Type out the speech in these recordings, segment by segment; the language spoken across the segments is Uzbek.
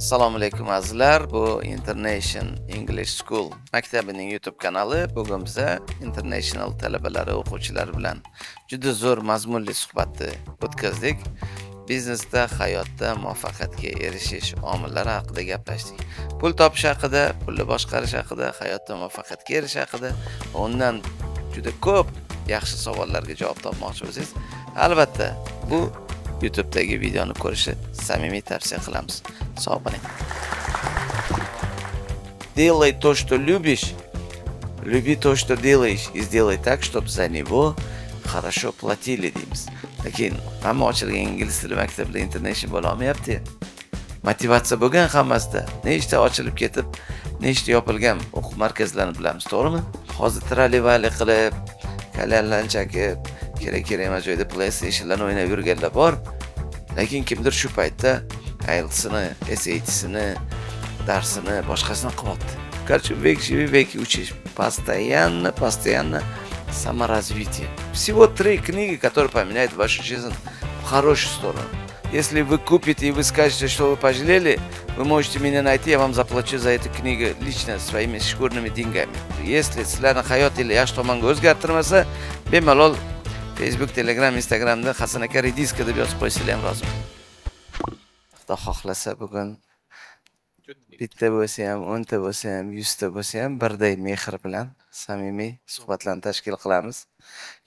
assalomu alaykum azizlar bu international english school maktabining youtube kanali bugun biza international talabalari o'quvchilari bilan juda zo'r mazmunli suhbatni o'tkazdik biznesda hayotda muvaffaqiyatga erishish omillari haqida gaplashdik pul topish haqida pulni boshqarish haqida hayotda muvaffaqiyatga erishish haqida va undan juda ko'p yaxshi savollarga javob topmoqchi bo'lsangiz albatta bu youtubedagi videoni ko'rishni samimiy tavsiya qilamiz Sog' bo'ling. Делай то, что любишь. Люби то, что делаешь. И сделай так, чтобы за него хорошо платили deymiz. Lekin hamma ochilgan ingliz tili maktabida international bo'la olmayapti. Motivatsiya bo'lgan hammasida. Nechta ochilib ketib, nechta yopilgan o'quv markazlarini bilamiz, to'g'rimi? Hozir tralevali qilib, kalyanlan chakib, kerak kerak emas joyda PlayStationlarni o'ynab yurganlar bor. Lekin kimdir shu paytda hayilsini esaytisini дарсыны, boshqasini qilyapti короче век живи веки учись постоянно постоянно саморазвитие всего три книги которые поменяют вашу жизнь в хорошую сторону если вы купите и вы скажете, что вы пожалели, вы можете меня найти, я вам заплачу за эту книгу лично своими шкурными деньгами. Если sizlarni hayot или yosh tomonga o'zgartirmasa, Бемалол, Facebook, Telegram, Instagramda Hasan aka rediska deb yozib qo'ysanglar xudo xohlasa bugun bitta bo'lsa ham o'nta bo'lsa ham yuzta bo'lsa ham birday mehr bilan samimiy suhbatlarni tashkil qilamiz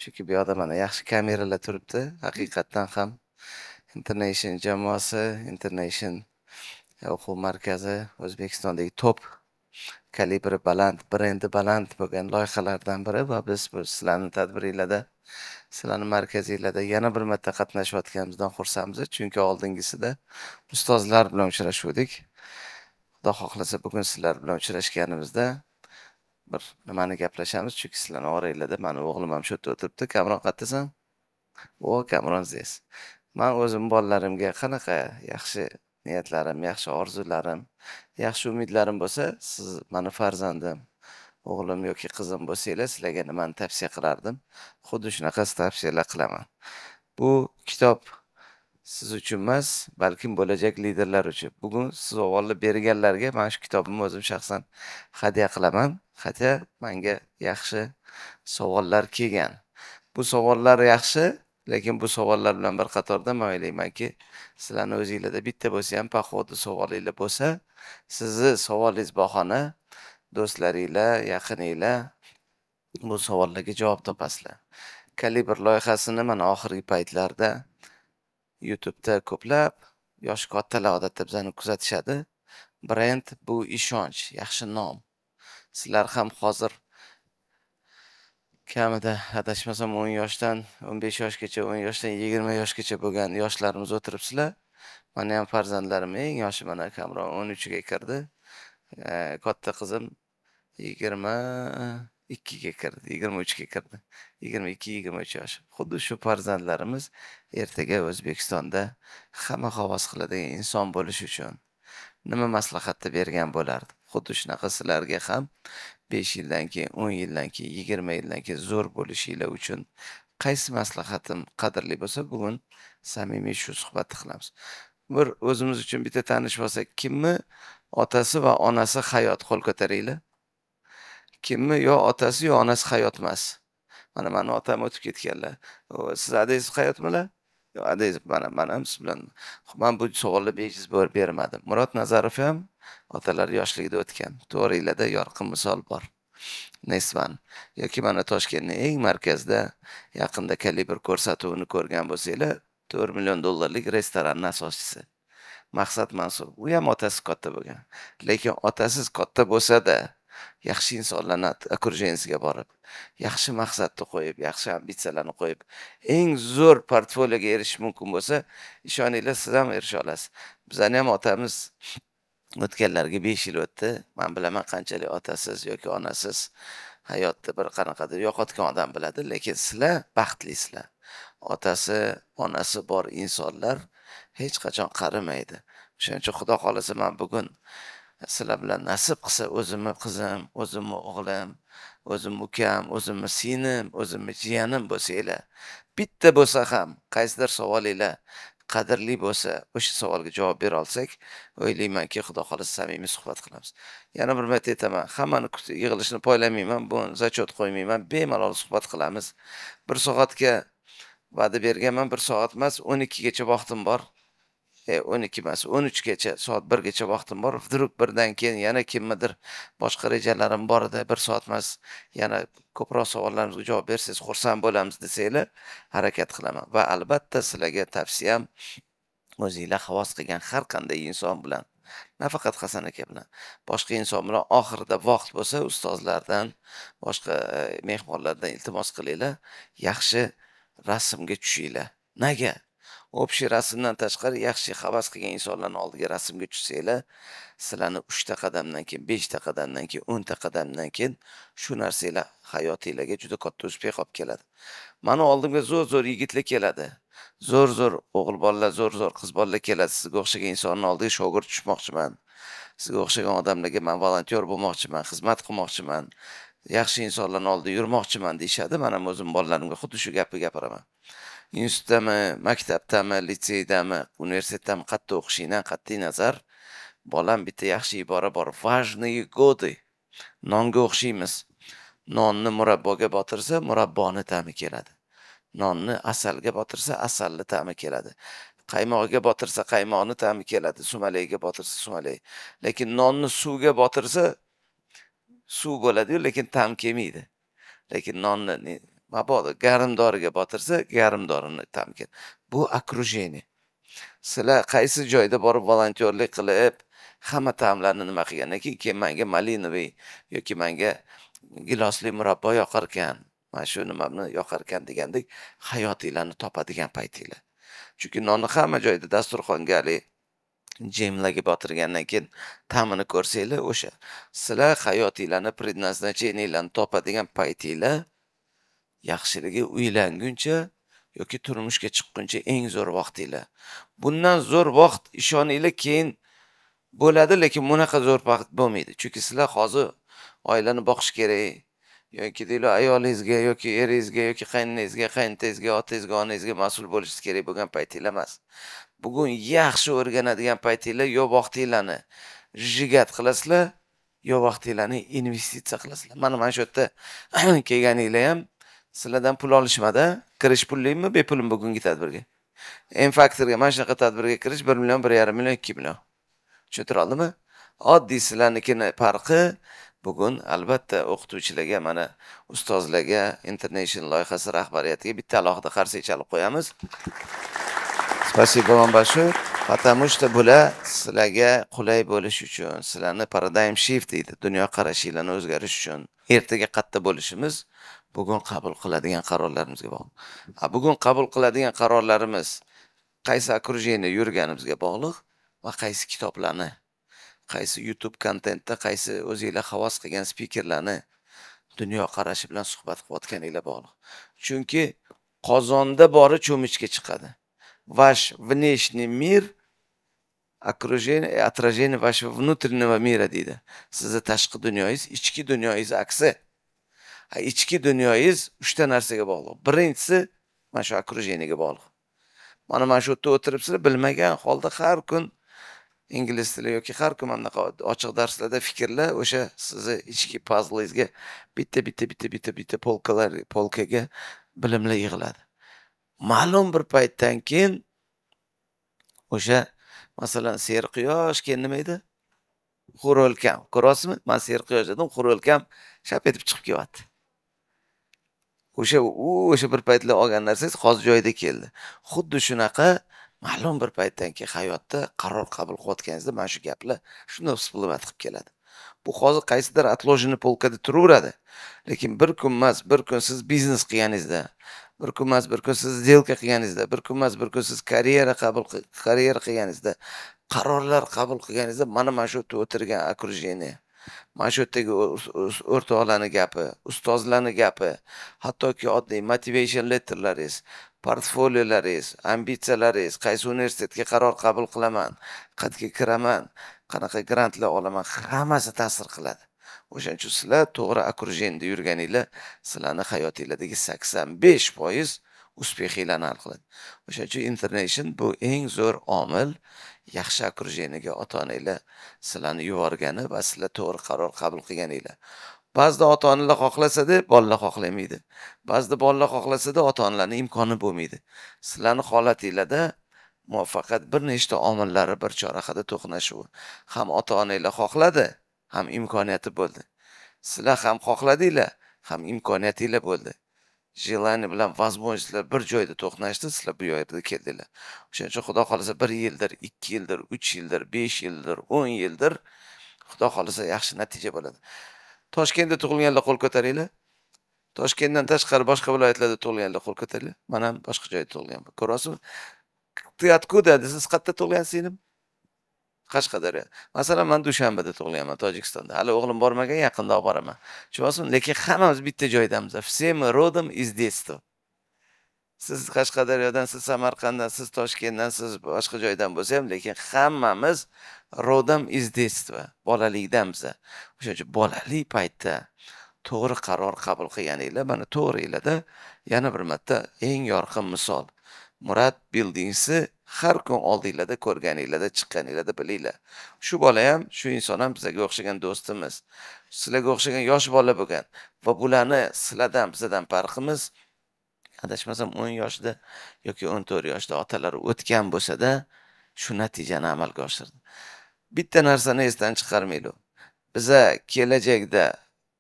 chunki bu yoqda mana yaxshi kameralar turibdi haqiqatdan ham international jamoasi international e, o'quv markazi o'zbekistondagi top kalibri baland brendi baland bo'lgan loyihalardan biri va biz bu sizlarni tadbiringlarda sizlarni markazinglarda yana bir marta qatnashayotganimizdan xursandmiz chunki oldingisida ustozlar bilan uchrashuvdik xudo xohlasa bugun sizlar bilan uchrashganimizda bir nimani gaplashamiz chunki sizlarni oranglarda mani o'g'lim ham shu yerda o'tiribdi kamron qayerdasan o kamron здесь man o'zim bolalarimga qanaqa yaxshi niyatlarim yaxshi orzularim yaxshi umidlarim bo'lsa siz mani farzandim o'g'lim yoki qizim bo'lsanglar sizlarga nimani tavsiya qilardim xuddi shunaqa tavsiyalar qilaman bu kitob siz uchun emas balkim bo'lajak liderlar uchun bugun siz avvalda berganlarga mana shu kitobimni o'zim shaxsan hadya qilaman hatto manga yaxshi savollar kelgan bu savollar yaxshi lekin bu savollar bilan bir qatorda man o'ylaymanki sizlarni o'zinglarda bitta bo'lsa ham походу savolinglar bo'lsa sizni savolingiz bahona do'stlaringlar yaqininglar bu savollarga javob topasizlar kalibr loyihasini mana oxirgi paytlarda youtubeda ko'plab yoshi kattalar odatda bizani kuzatishadi brend bu ishonch yaxshi nom sizlar ham hozir kamida adashmasam o'n yoshdan o'n besh yoshgacha o'n yoshdan yigirma yoshgacha bo'lgan yoshlarimiz o'tiribsizlar mani ham farzandlarim eng yoshi mana kamron o'n uchga kirdi katta qizim yigirma ikkiga kirdi yigirma uchga kirdi yigirma ikki yigirma uch yosh xuddi shu farzandlarimiz ertaga o'zbekistonda hamma havas qiladigan inson bo'lish uchun nima maslahatni bergan bo'lardi xuddi shunaqa sizlarga ham besh yildan keyin o'n yildan keyin yigirma yildan keyin zo'r bo'lishinglar uchun qaysi maslahatim qadrli bo'lsa bugun samimiy shu suhbatni qilamiz bir o'zimiz uchun bitta tanish olsak kimni otasi va onasi hayot qo'l ko'taringlar kimmi yo otasi yo onasi hayot emas mana mani otam o'tib ketganlar siz adangiz hayotmilar yo adangiz mana man ham siz bilan man bu savolni bejiz bermadim murod nazarov ham otalari yoshligida o'tgan to'g'rilarda yorqin misol bor nesvan yoki mana toshkentni eng markazida yaqinda kalibr ko'rsatuvini ko'rgan bo'lsanglar to'rt million dollarlik restoranni asoschisi maqsad mansur u ham otasi katta bo'lgan lekin otasiz katta bo'lsada yaxshi insonlarni okrujensiyaga borib yaxshi maqsadni qo'yib yaxshi ambitsiyalarni qo'yib eng zo'r portfolioga erishish mumkin bo'lsa ishoninglar siz ham erisha olasiz bizani ham otamiz o'tganlarga besh yil o'tdi man bilaman qanchalik otasiz yoki onasiz hayotni bir qanaqadir yo'qotgan odam biladi lekin sizlar baxtlisizlar otasi onasi bor insonlar hech qachon qarimaydi o'shaning uchun xudo xohlasa man bugun sizlar bilan nasib qilsa o'zimni qizim o'zimni o'g'lim o'zimni ukam o'zimni singlim o'zimni jiyanim bo'lsanglar bitta bo'lsa ham qaysidir savolinglar qadrli bo'lsa o'sha savolga javob bera olsak o'ylaymanki xudo xohlasa samimiy suhbat qilamiz yana bir marta aytaman hammani yig'ilishini poylamayman bu зачет qo'ymayman bemalol suhbat qilamiz bir soatga va'da berganman bir soat emas o'n ikkigacha vaqtim bor E, o'n ikki emas o'n uchgacha soat birgacha vaqtim bor вдруг birdan keyin yana kimnidir boshqa rejalarim bor edi bir soat emas yana ko'proq savollarimizga javob bersangiz xursand bo'lamiz desanglar harakat qilaman va albatta sizlarga tavsiyam o'zinglar havas qilgan har qanday inson bilan nafaqat hasan aka bilan boshqa inson bilan oxirida vaqt bo'lsa ustozlardan boshqa e, mehmonlardan iltimos qilinglar yaxshi rasmga tushinglar nega общий rasmdan tashqari yaxshi havas qilgan insonlarni oldiga rasmga tushsanglar sizlarni uchta qadamdan keyin beshta qadamdan keyin o'nta qadamdan keyin shu narsalar hayotinglarga juda katta o'zbek olib keladi mani oldimga zo'r zo'r yigitlar keladi zo'r zo'r o'g'il bolalar zo'r zo'r qiz bolalar keladi sizga o'xshagan insonni oldiga shogird tushmoqchiman sizga o'xshagan odamlarga man volontyor bo'lmoqchiman xizmat qilmoqchiman yaxshi insonlarni oldida yurmoqchiman deyishadi man ham o'zim bolalarimga xuddi shu gapni gapiraman institutdami maktabdami litseydami universitetdami qayerda o'qishingdan qat'iy nazar bolam bitta yaxshi ibora bor важные годы nonga o'xshaymiz nonni murabboga botirsa murabboni ta'mi keladi nonni asalga botirsa asalni ta'mi keladi qaymog'iga botirsa qaymoqni ta'mi keladi sumalakga botirsa sumalak lekin nonni suvga botirsa suv bo'ladiyu lekin ta'm kelmaydi lekin nonni mabodo garmdoriga botirsa garmdorini tamkin bu окружение sizlar qaysi joyda borib volontyorlik qilib hamma taomlarni nima qilgandan keyin keyin manga malinoviy yoki manga gilosli murabbo yoqarkan mana shu nimamni yoqarkan degandek hayotinglarni topadigan paytinglar chunki nonni hamma joyda dasturxonga haligi jemlarga botirgandan keyin ta'mini ko'rsanglar o'sha sizlar hayotinglarni предназначениелarni topadigan paytinglar yaxshiligi uylanguncha yoki turmushga chiqquncha eng zo'r vaqtinglar bundan zo'r vaqt ishoninglar keyin bo'ladi lekin bunaqa zo'r vaqt bo'lmaydi chunki sizlar hozir oilani boqish kerak yoki deylik ayolingizga yoki eringizga yoki qayningizga qaynotangizga otangizga onangizga mas'ul bo'lishingiz kerak bo'lgan paytinglar emas bugun yaxshi o'rganadigan paytinglar yo vaqtinglarni jigat qilasizlar yo vaqtinglarni investitsiya qilasizlar mana mana shu yerda kelganinglar ham sizlardan pul olishmadi kirish pullikmi bepulmi bugungi tadbirga m faktorga mana shunaqa tadbirga kirish bir million bir yarim million ikki million tushuntira oldimi oddiy sizlarnikini farqi bugun albatta o'qituvchilarga mana ustozlarga international loyihasi rahbariyatiga bitta alohida qarsak chalib qo'yamiz спасибо вам большое потому что bular sizlarga qulay bo'lish uchun sizlarni paradigm shift deydi dunyoqarashinglarni o'zgarish uchun ertaga qayerda bo'lishimiz bugun qabul qiladigan qarorlarimizga bog'liq bugun qabul qiladigan qarorlarimiz qaysi окружение yurganimizga bog'liq va qaysi kitoblarni qaysi youtube kontentda qaysi o'zinglar havas qilgan spikerlarni dunyoqarashi bilan suhbat qilayotganinglar bog'liq chunki qozonda bori cho'michga chiqadi vash внешний мир окружение отражение вашего внутреннего мира deydi sizni tashqi dunyoyingiz ichki dunyoyingiz aksi ichki dunyoyingiz uchta narsaga bog'liq birinchisi mana shu окружениеga bog'liq mana mana shu yerda o'tiribsizlar bilmagan holda har kun ingliz tili yoki har kun mana bunaqa ochiq darslarda fikrlar o'sha sizni ichki pazlingizga bitta bitta bitta bitta bitta polkalar polkaga bilimlar yig'iladi ma'lum bir paytdan keyin o'sha masalan serquyosh keyin nima edi hurolkam ko'ryapsizmi man serquyosh dedim hurolkam shap etib chiqib kelyapti o'sha u o'sha bir paytlar olgan narsangiz hozir joyida keldi xuddi shunaqa ma'lum bir paytdan keyin hayotda qaror qabul qilayotganingizda mana shu gaplar shundoq всплывать qilib keladi bu hozir qaysidir отложенный полкада turaveradi lekin bir kun emas bir kun siz biznes qilganingizda bir kun emas bir kun siz сделка qilganingizda bir kun emas bir kun siz karyera qabul karyera qilganingizda qarorlar qabul qilganingizda mana mana shu o'tirgan окружение mana shu yerdagi o'rtoqlarni gapi ustozlarni gapi hattoki oddiy motivation letterlaringiz portfoliolaringiz ambitsiyalaringiz qaysi universitetga qaror qabul qilaman qayerga kiraman qanaqa grantlar olaman hammasi ta'sir qiladi o'shaning uchun sizlar to'g'ri okrujeniyada yurganinglar sizlarni hayotinglardagi sakson besh foiz успехinglarni hal qiladi o'shaning uchun internation bu eng zo'r omil yaxshi okружениеga ota onanglar sizlarni yuborgani va sizlar to'g'ri qaror qabul qilganinglar ba'zida ota onalar xohlasada bolalar xohlamaydi ba'zida bolalar xohlasada ota onalarni imkoni bo'lmaydi sizlarni holatinglarda muvaffaqiyat bir nechta omillari bir chorrahada to'qnashuvi ham ota onanglar xohladi ham imkoniyati bo'ldi sizlar ham xohladinglar ham imkoniyatinglar bo'ldi jelani bilan возможностьlar bir joyda to'qnashdi sizlar bu yerga keldinglar o'shaning uchun xudo xohlasa bir yildir ikki yildir uch yildir besh yildir o'n yildir xudo xohlasa yaxshi natija bo'ladi toshkentda tug'ilganlar qo'l ko'taringlar toshkentdan tashqari boshqa viloyatlarda tug'ilganlar qo'l ko'taringlar man ham boshqa joyda tug'ilganman ko'ryapsizmi ты откуда desa siz qayerda tug'ilgansiz inim qashqadaryo masalan man dushanbada tug'ilganman tojikistonda hali o'g'lim bormagan yaqinda olib boraman tushunyapsizmi lekin hammamiz bitta joydamiz все мы родом из детства siz qashqadaryodan siz samarqanddan siz toshkentdan siz boshqa joydan bo'lsa ham lekin hammamiz rodam из детства bolalikdanmiz o'shaning uchun bolalik paytda to'g'ri qaror qabul qilganinglar mana to'g'rilarda yana bir marta eng yorqin misol murad bildingsni har kun oldinglarda ko'rganinglarda chiqqaninglarda bilinglar shu bola ham shu inson ham bizaga o'xshagan do'stimiz sizlarga o'xshagan yosh bola bo'lgan va bularni sizlardan bizlardan farqimiz adashmasam o'n yoshda yoki o'n to'rt yoshda otalari o'tgan bo'lsada shu natijani amalga oshirdi bitta narsani esdan chiqarmanglar biza kelajakda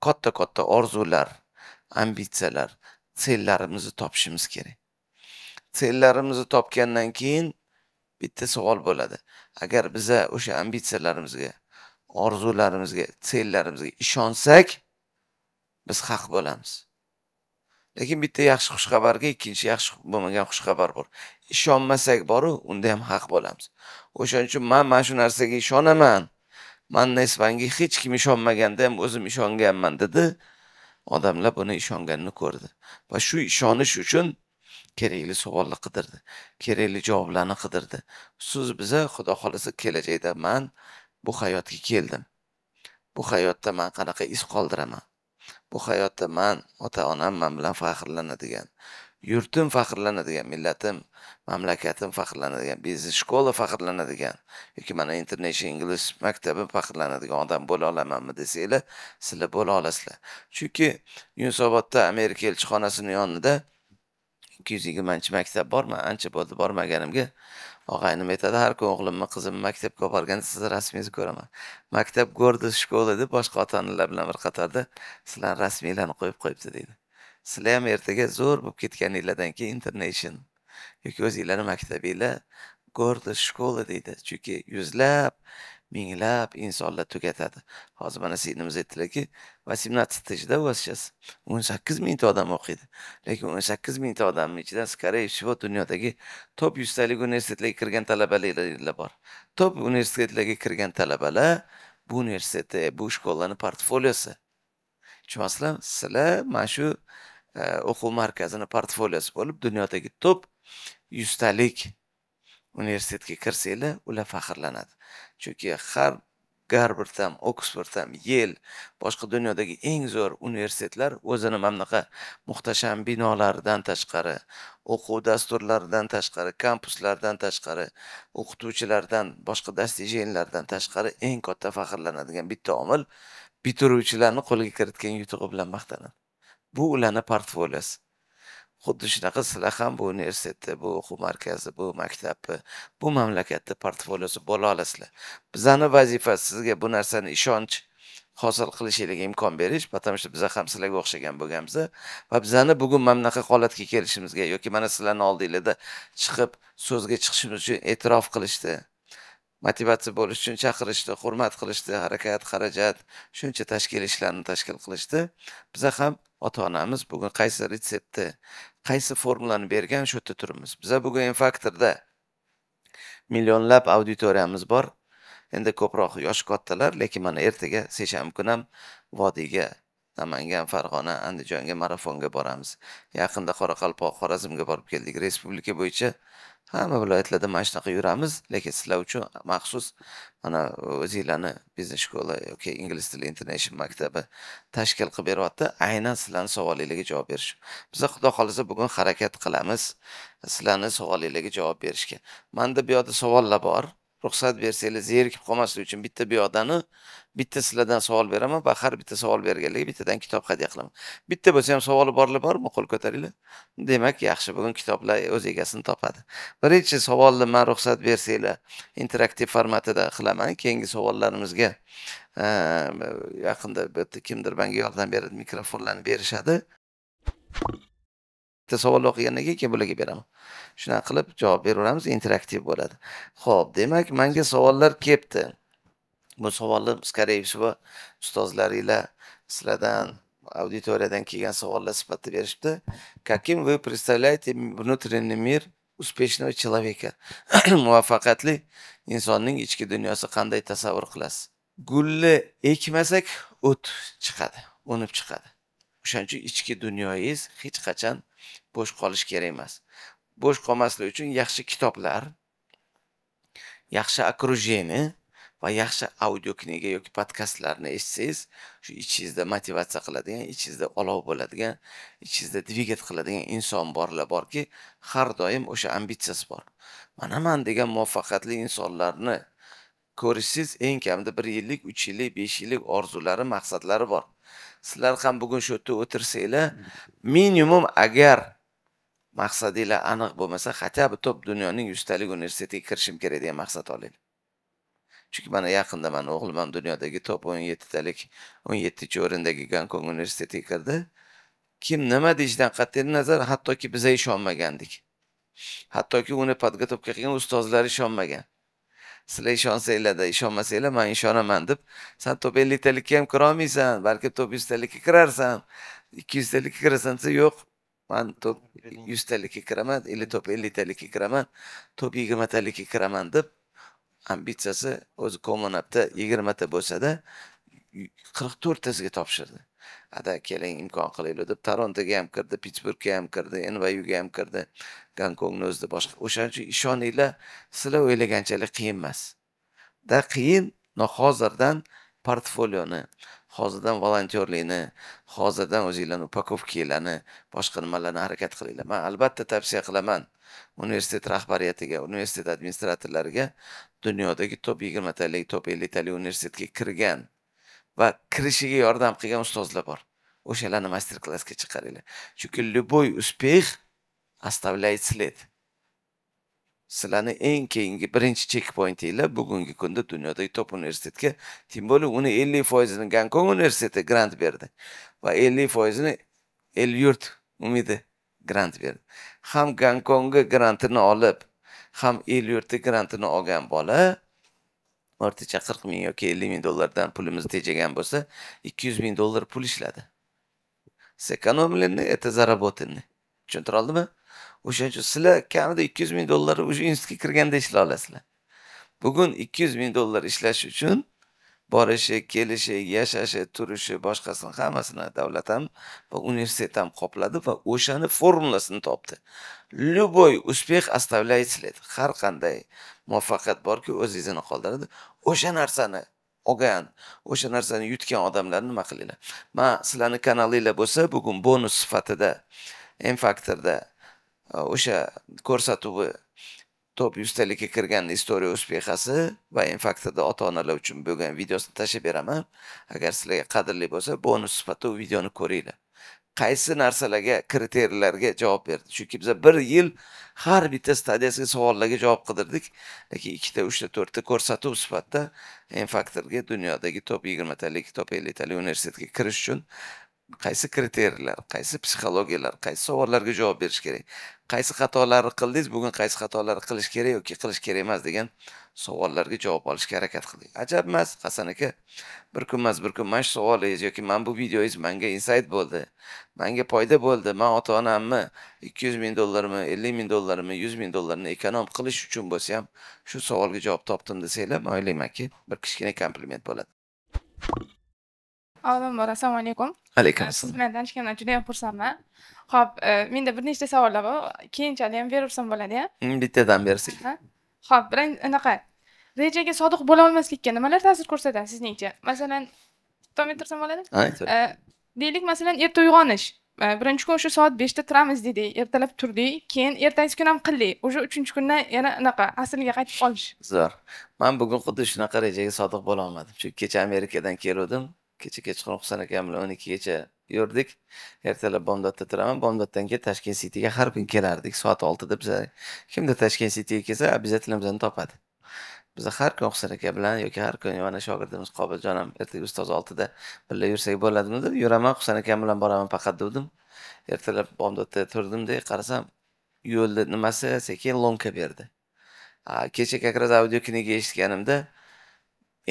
katta katta orzular ambitsiyalar sellarimizni topishimiz kerak sellarimizni topgandan keyin bitta savol bo'ladi agar biza o'sha ambitsiyalarimizga orzularimizga sellarimizga ishonsak biz haq bo'lamiz lekin bitta yaxshi xushxabarga ikkinchi yaxshi bo'lmagan xushxabar bor ishonmasak boru unda ham haq bo'lamiz o'shaning uchun man mana shu narsaga ishonaman man nisbangi hech kim ishonmaganda ham o'zim ishonganman dedi odamlar buni ishonganini ko'rdi va shu ishonish uchun kerakli savolni qidirdi kerakli javoblarni qidirdi siz biza xudo xohlasa kelajakda man bu hayotga keldim bu hayotda man qanaqa iz qoldiraman bu hayotda man ota onam man bilan faxrlanadigan yurtim faxrlanadigan millatim mamlakatim faxrlanadigan biznes shkola faxrlanadigan yoki mana international english maktabi faxrlanadigan odam bo'la olamanmi desanglar sizlar bo'la olasizlar chunki yunusobodda amerika elchixonasini yonida ikki yuz yigirmanchi maktab borman ancha bo'ldi bormaganimga og'aynim aytadi har kuni o'g'limni qizimni maktabga olib borganda sizni rasmingizni ko'raman maktab gordi shkola deb boshqa ota onalar bilan bir qatorda sizlarni rasminglarni qo'yib qo'yibdi deydi sizlar ham ertaga zo'r bo'lib ketganinglardan keyin internation yoki o'zinglarni maktabinglar gordi shkola deydi chunki yuzlab minglab insonlar tugatadi hozir mana sinimiz aytdilarki восемнадцать tishda o'zchasi o'n sakkiz mingta odam o'qiydi lekin o'n sakkiz mingta odamni ichidan скорее всего dunyodagi top yuztalik universitetlarga kirgan talabalar bor top universitetlarga kirgan talabalar bu universitetda bu shkolani portfoliosi tushunyapsizlarmi sizlar mana shu e, o'quv markazini portfoliosi bo'lib dunyodagi top yuztalik universitetga kirsanglar ular faxrlanadi chunki har garvard ham oksford ham yel boshqa dunyodagi eng zo'r universitetlar o'zini mamlaqa muhtasham binolaridan tashqari o'quv dasturlaridan tashqari kampuslardan tashqari o'qituvchilardan boshqa достиженияларdan tashqari eng katta faxrlanadigan bitta omil bitiruvchilarni qo'lga kiritgan yutug'i bilan maqtanadi bu ularni portfoliosi xuddi shunaqa sizlar ham bu universitetni bu o'quv markazi bu maktabni bu mamlakatni portfoliosi bo'la olasizlar bizani vazifasi sizga bu narsani ishonch hosil qilishinglarga imkon berish потому что biza ham sizlarga o'xshagan bo'lganmiz va bizani bugun mana bunaqa holatga kelishimizga yoki mana sizlarni oldinglarda chiqib so'zga chiqishimiz uchun e'tirof qilishdi motivatsiya bo'lish uchun chaqirishdi hurmat qilishdi harakat xarajat shuncha tashkil ishlarni tashkil qilishdi biza ham ota onamiz bugun qaysi retseptni qaysi formulani bergan shu yerda turibmiz biza bugun faktorda millionlab auditoriyamiz bor endi ko'proq yosh kattalar lekin mana ertaga seshanba kuni ham vodiyga namangan farg'ona andijonga marafonga boramiz yaqinda qoraqalpoq xorazmga borib keldik respublika bo'yicha hamma viloyatlarda mana shunaqa yuramiz lekin sizlar uchun maxsus mana o'zinglarni biznes shkola yoki ingliz tili international maktabi tashkil qilib beryapti aynan sizlarni savollariga javob berish biz xudo xohlasa bugun harakat qilamiz sizlarni savollariga javob berishga manda bu yoqda savollar bor ruxsat bersangiz zerikib qolmaslik uchun bitta bu yoqdani bitta sizlardan savol beraman va har bitta savol berganlarga bittadan kitob hadya qilaman bitta bo'lsa ham savoli borlar bormi qo'l ko'taringlar demak yaxshi bugun kitoblar o'z egasini topadi birinchi savolni man ruxsat bersanglar interaktiv formatida qilaman keyingi savollarimizga yaqinda bu yerda kimdir menga yordam beradi mikrofonlarni berishadi bitta savol o'qigandan keyin bularga beraman shunaqa qilib javob beraveramiz interaktiv bo'ladi ho'p demak manga savollar kelibdi bu savollar скорее всего ustozlaringlar sizlardan auditoriyadan kelgan savollar sifatida berishibdi каким вы представляете внутренний мир успешного человека muvaffaqiyatli insonning ichki dunyosi qanday tasavvur qilasiz gulni ekmasak o't chiqadi unib chiqadi o'shaning uchun ichki dunyoyingiz hech qachon bo'sh qolish kerak emas bo'sh qolmaslik uchun yaxshi kitoblar yaxshi окружение va yaxshi audio kniga yoki podkastlarni eshitsangiz shu ichingizda motivatsiya qiladigan ichingizda olov bo'ladigan ichingizda dvigat qiladigan inson borlar borki har doim o'sha ambitsiyasi bor manaman degan muvaffaqiyatli insonlarni ko'rishingiz eng kamida bir yillik uch yillik besh yillik orzulari maqsadlari bor sizlar ham bugun shu yerda o'tirsanglar minimum agar maqsadinglar aniq bo'lmasa хотя бы top dunyoning yuztalik universitetiga kirishim kerak degan maqsad oling chunki mana yaqinda mani o'g'lim ham dunyodagi top o'n yettitalik o'n yettinchi o'rindagi gonkong universitetiga kirdi kim nima deyishidan qat'iy nazar hattoki biza ishonmagandik hattoki uni подготовка qilgan ustozlar ishonmagan sizlar ishonsanglarda ishonmasanglar man ishonaman deb san top elliktalikka ham kirolmaysan balki top yuztalikka kirarsan ikki yuztalikka kirasan desa yo'q man to'p yuztalikka kiraman ellik to'p elliktalikka kiraman to'p yigirmatalikka kiraman deb ambitsiyasi o'zi ta yigirmata bo'lsada qirq to'rttasiga topshirdi ada keling imkon qilaylik deb torontoga ham kirdi pittsburgga ham kirdi nvyuga ham kirdi gonkongni o'zida boshqa o'shaning uchun ishoninglar sizlar o'ylaganchalik qiyin emas da qiyin hozirdan portfolioni hozirdan volontyorlikni hozirdan o'zinglarni upakovkalarni boshqa nimalarni harakat qilinglar man albatta tavsiya qilaman universitet rahbariyatiga universitet administratorlariga dunyodagi top yigirmatalik top elliktalik universitetga kirgan va kirishiga yordam qilgan ustozlar bor o'shalarni master klassga chiqaringlar chunki любой успех оставляет след sizlarni eng keyingi birinchi chekpointinglar bugungi kunda dunyodagi top universitetga teng bo'lib uni ellik foizini gonkong universiteti grant berdi va ellik foizini el yurt umidi grant berdi ham gonkongni grantini olib ham el yurtni grantini olgan bola o'rtacha qirq ming yoki ellik ming dollardan pulimizni tejagan bo'lsa ikki yuz ming dollar pul ishladi сэкономленный это заработаны tushuntirildimi o'shaning uchun sizlar kamida ikki yuz ming dollar уже institutga kirganda ishlay olasizlar bugun ikki yuz ming dollar ishlash uchun borishi kelishi yashashi turishi boshqasini hammasini davlat ham va universitet ham qopladi va o'shani formulasini topdi любой успех оставляет след har qanday muvaffaqiyat borki o'z izini qoldiradi o'sha narsani olgan o'sha narsani yutgan odamlarni nima qilinglar man sizlarni kanalinglar bo'lsa bugun bonus sifatida m faktorda o'sha ko'rsatuvi top yuztalikka kirgan istoriya uspexasi va infaktorda ota onalar uchun bo'lgan videosini tashlab beraman agar sizlarga qadrli bo'lsa bonus sifatida u videoni ko'ringlar qaysi narsalarga kriteriyalarga javob berdi chunki biz bir yil har bitta stadiyasiga savollarga javob qidirdik lekin ikkita uchta to'rtta ko'rsatuv sifatida infaktorga dunyodagi top yigirmatalik top elliktalik universitetga kirish uchun qaysi kriteriyalar qaysi psixologiyalar qaysi savollarga javob berish kerak qaysi xatolarni qildingiz bugun qaysi xatolarni qilish kerak yoki qilish kerak emas degan savollarga javob olishga harakat qiling ajab emas hasan aka bir kun emas bir kun mana shu savolingiz yoki mana bu videoyingiz manga insayt bo'ldi manga foyda bo'ldi man ota onamni ikki yuz ming dollarmi ellik ming dollarmi yuz ming dollarni ekonom qilish uchun bo'lsa ham shu savolga javob topdim desanglar man o'ylaymanki bir kichkina kompliment bo'ladi avvalambor assalomu alaykum alaykum assalom siz bilan tanishganimdan juda yam xursandman ho'p e, menda bir nechta savollar bor keyinchalik ham beraversam bo'ladi mm, bittadan bersak ho'p birinchi anaqa rejaga sodiq bo'la olmaslikka nimalar ta'sir ko'rsatadi sizningcha masalan davom ettirsam bo'ladimi e, deylik masalan erta uyg'onish e, birinchi kun o'sha soat beshda turamiz deydik ertalab turdik keyin ertasi kuni ham qildik уже uchinchi kunda yana anaqa asliga qaytib qolish zo'r man bugun xuddi shunaqa rejaga sodiq bo'la olmadim chunki kecha amerikadan keluvdim kecha kechqurun husan akam bilan o'n ikkigacha yurdik ertalab bomdodda turaman bomdoddan keyin tashkent cityga har kun kelardik soat oltida biza kimdir tashkent cityga kelsa обязательно bizani topadi biza har kun husan aka bilan yoki har kun mana shogirdimiz qobiljon ham ertaga ustoz oltida birga yursak bo'ladimi deb yuraman husan akam bilan boraman faqat devdim ertalab bomdodda turdimda qarasam yo'lni nimasi sekin lomka berdi kecha как раз audio kniga eshitganimda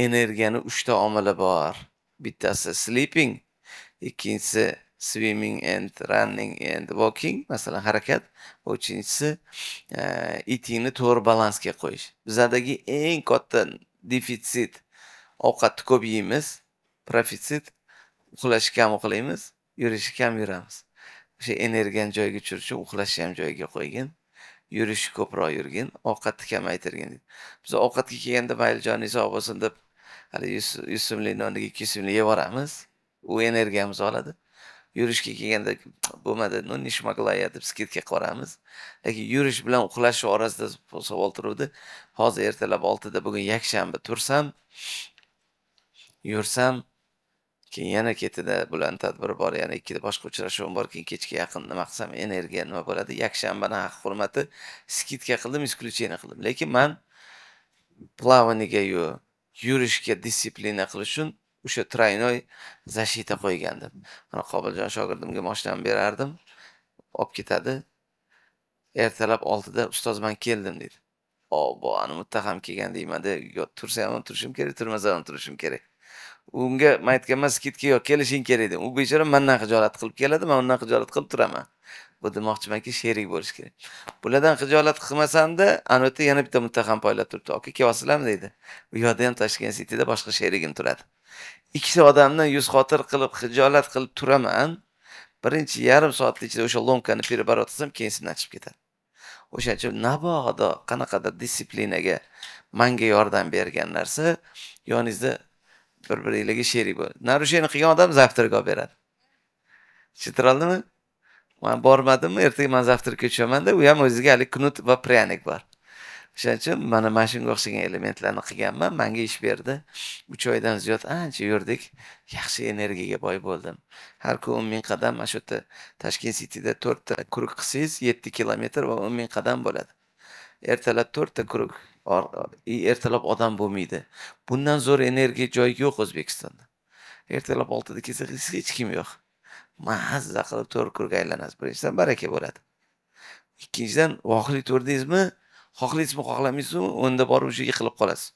energiyani uchta omili bor bittasi sleeping ikkinchisi swimming and running and walking masalan harakat uchinchisi eatingni to'g'ri balansga qo'yish bizadagi eng katta defitsit ovqatni ko'p yeymiz profitsit uxlashni kam uxlaymiz yurishni kam yuramiz o'sha energiyani joyiga tushirishi uxlashni ham joyiga qo'ygin yurishni ko'proq yurgin ovqatni kamaytirgin biz ovqatga kelganda mayli joningiz sog' bo'lsin deb hali yusumli noniga ikki yuz so'mlik yeb yuboramiz u energiyamizni oladi yurishga kelganda bo'lmadi ну не смогла я deb skidka qilib yuboramiz lekin yurish bilan uxlash orasida savol turuvdi hozir ertalab oltida bugun yakshanba tursam yursam keyin yana ketida bularni tadbiri bor yana ikkida boshqa uchrashuvim bor keyin kechga yaqin nima qilsam energiya nima bo'ladi yakshanbani haq hurmati skidka qildim исключение qildim lekin man плаваниеgayu yurishga disiplina qilish uchun o'sha тройной защита qo'ygandim mana qobiljon shogirdimga moshinamni berardim olib ketadi ertalab oltida ustoz man keldim deydi obbo ani muttaham kelgan deymanda yo tursa ham turishim kerak turmasa ham turishim kerak unga man aytganman skidka yo kelishing kerak dedim u bechora mandan hijolat qilib keladi man undan hijolat qilib turaman bu demoqchimanki sherik bo'lish kerak bulardan xijolat qilmasanda ana u yerda yana bitta muttaham poylab turibdi oka kelyapsizlarmi deydi u yoqda ham toshkent cityda boshqa sherigim turadi ikkita odamdan yuz xotir qilib xijolat qilib turaman birinchi yarim soatni ichida o'sha lomkani переворот qilsam keyin sindan chiqib ketadi o'shaning uchun mabodo qanaqadir disiplinaga manga yordam bergan narsa yoningizda bir biringlarga sherik bo'l narusheni qilgan odam завтрак olib beradi oldimi man bormadimmi ertaga man завтракка tushamanda u ham o'ziga haligi knut va pryanik bor o'shaning uchun mana mana shunga o'xshagan elementlarni qilganman manga ish berdi uch oydan ziyod ancha yurdik yaxshi energiyaga boy bo'ldim har kuni o'n ming qadam mana shu yerda toshkent cityda to'rtta kruk qilsangiz yetti kilometr va o'n ming qadam bo'ladi ertalab to'rtta krug ertalab odam bo'lmaydi bundan zo'r energiya joyi yo'q o'zbekistonda ertalab oltida kelsa hech kim yo'q mazza qilib to'r kurga aylanasiz birinchidan baraka bo'ladi ikkinchidan vohlik to'rdingizmi xohlaysizmi xohlamaysizmi o'nda borib o'sha yiqilib qolasiz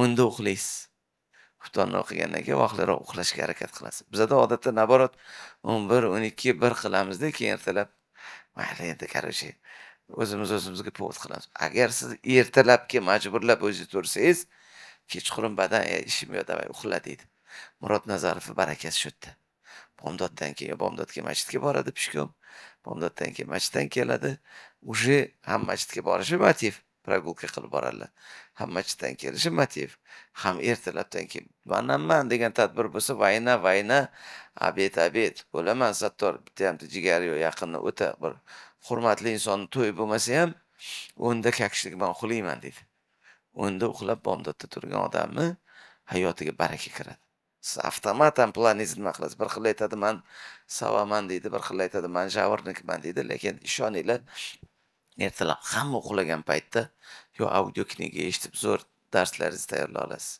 o'nda uxlaysiz xuftonni o'qigandan keyin vaqtliroq uxlashga harakat qilasiz bizada odatda наоборот o'n bir o'n ikki bir qilamizda keyin ertalab mayli endi короче o'zimiz o'zimizga повод qilamiz agar siz ertalabki majburlab o'zingiz tursangiz kechqurun badan e, ishim yo'q davay uxla deydi murod nazarovni barakasi shu yerda bomdoddan keyin bomdodga masjidga boradi pishkom bomdoddan keyin masjiddan keladi уже ham masjidga borishi motiv прогулка qilib boradilar ham masjiddan kelishi motiv ham ertalabdan keyin manman degan tadbir bo'lsa vayna vayna abed abet bo'laman sattor bittayamta jigari yo'q yaqinda o'ta bir hurmatli insonni to'yi bo'lmasa ham o'nda kakishlik man uxlayman deydi o'nda uxlab bomdodda turgan odamni hayotiga baraka kiradi avtomatan plan nima qilasiz bir xil aytadi man savoman deydi bir xil aytadi man javornikiman deydi lekin ishoninglar ertalab hamma uxlagan paytda yo audio kniga eshitib zo'r darslaringizni tayyorlay olasiz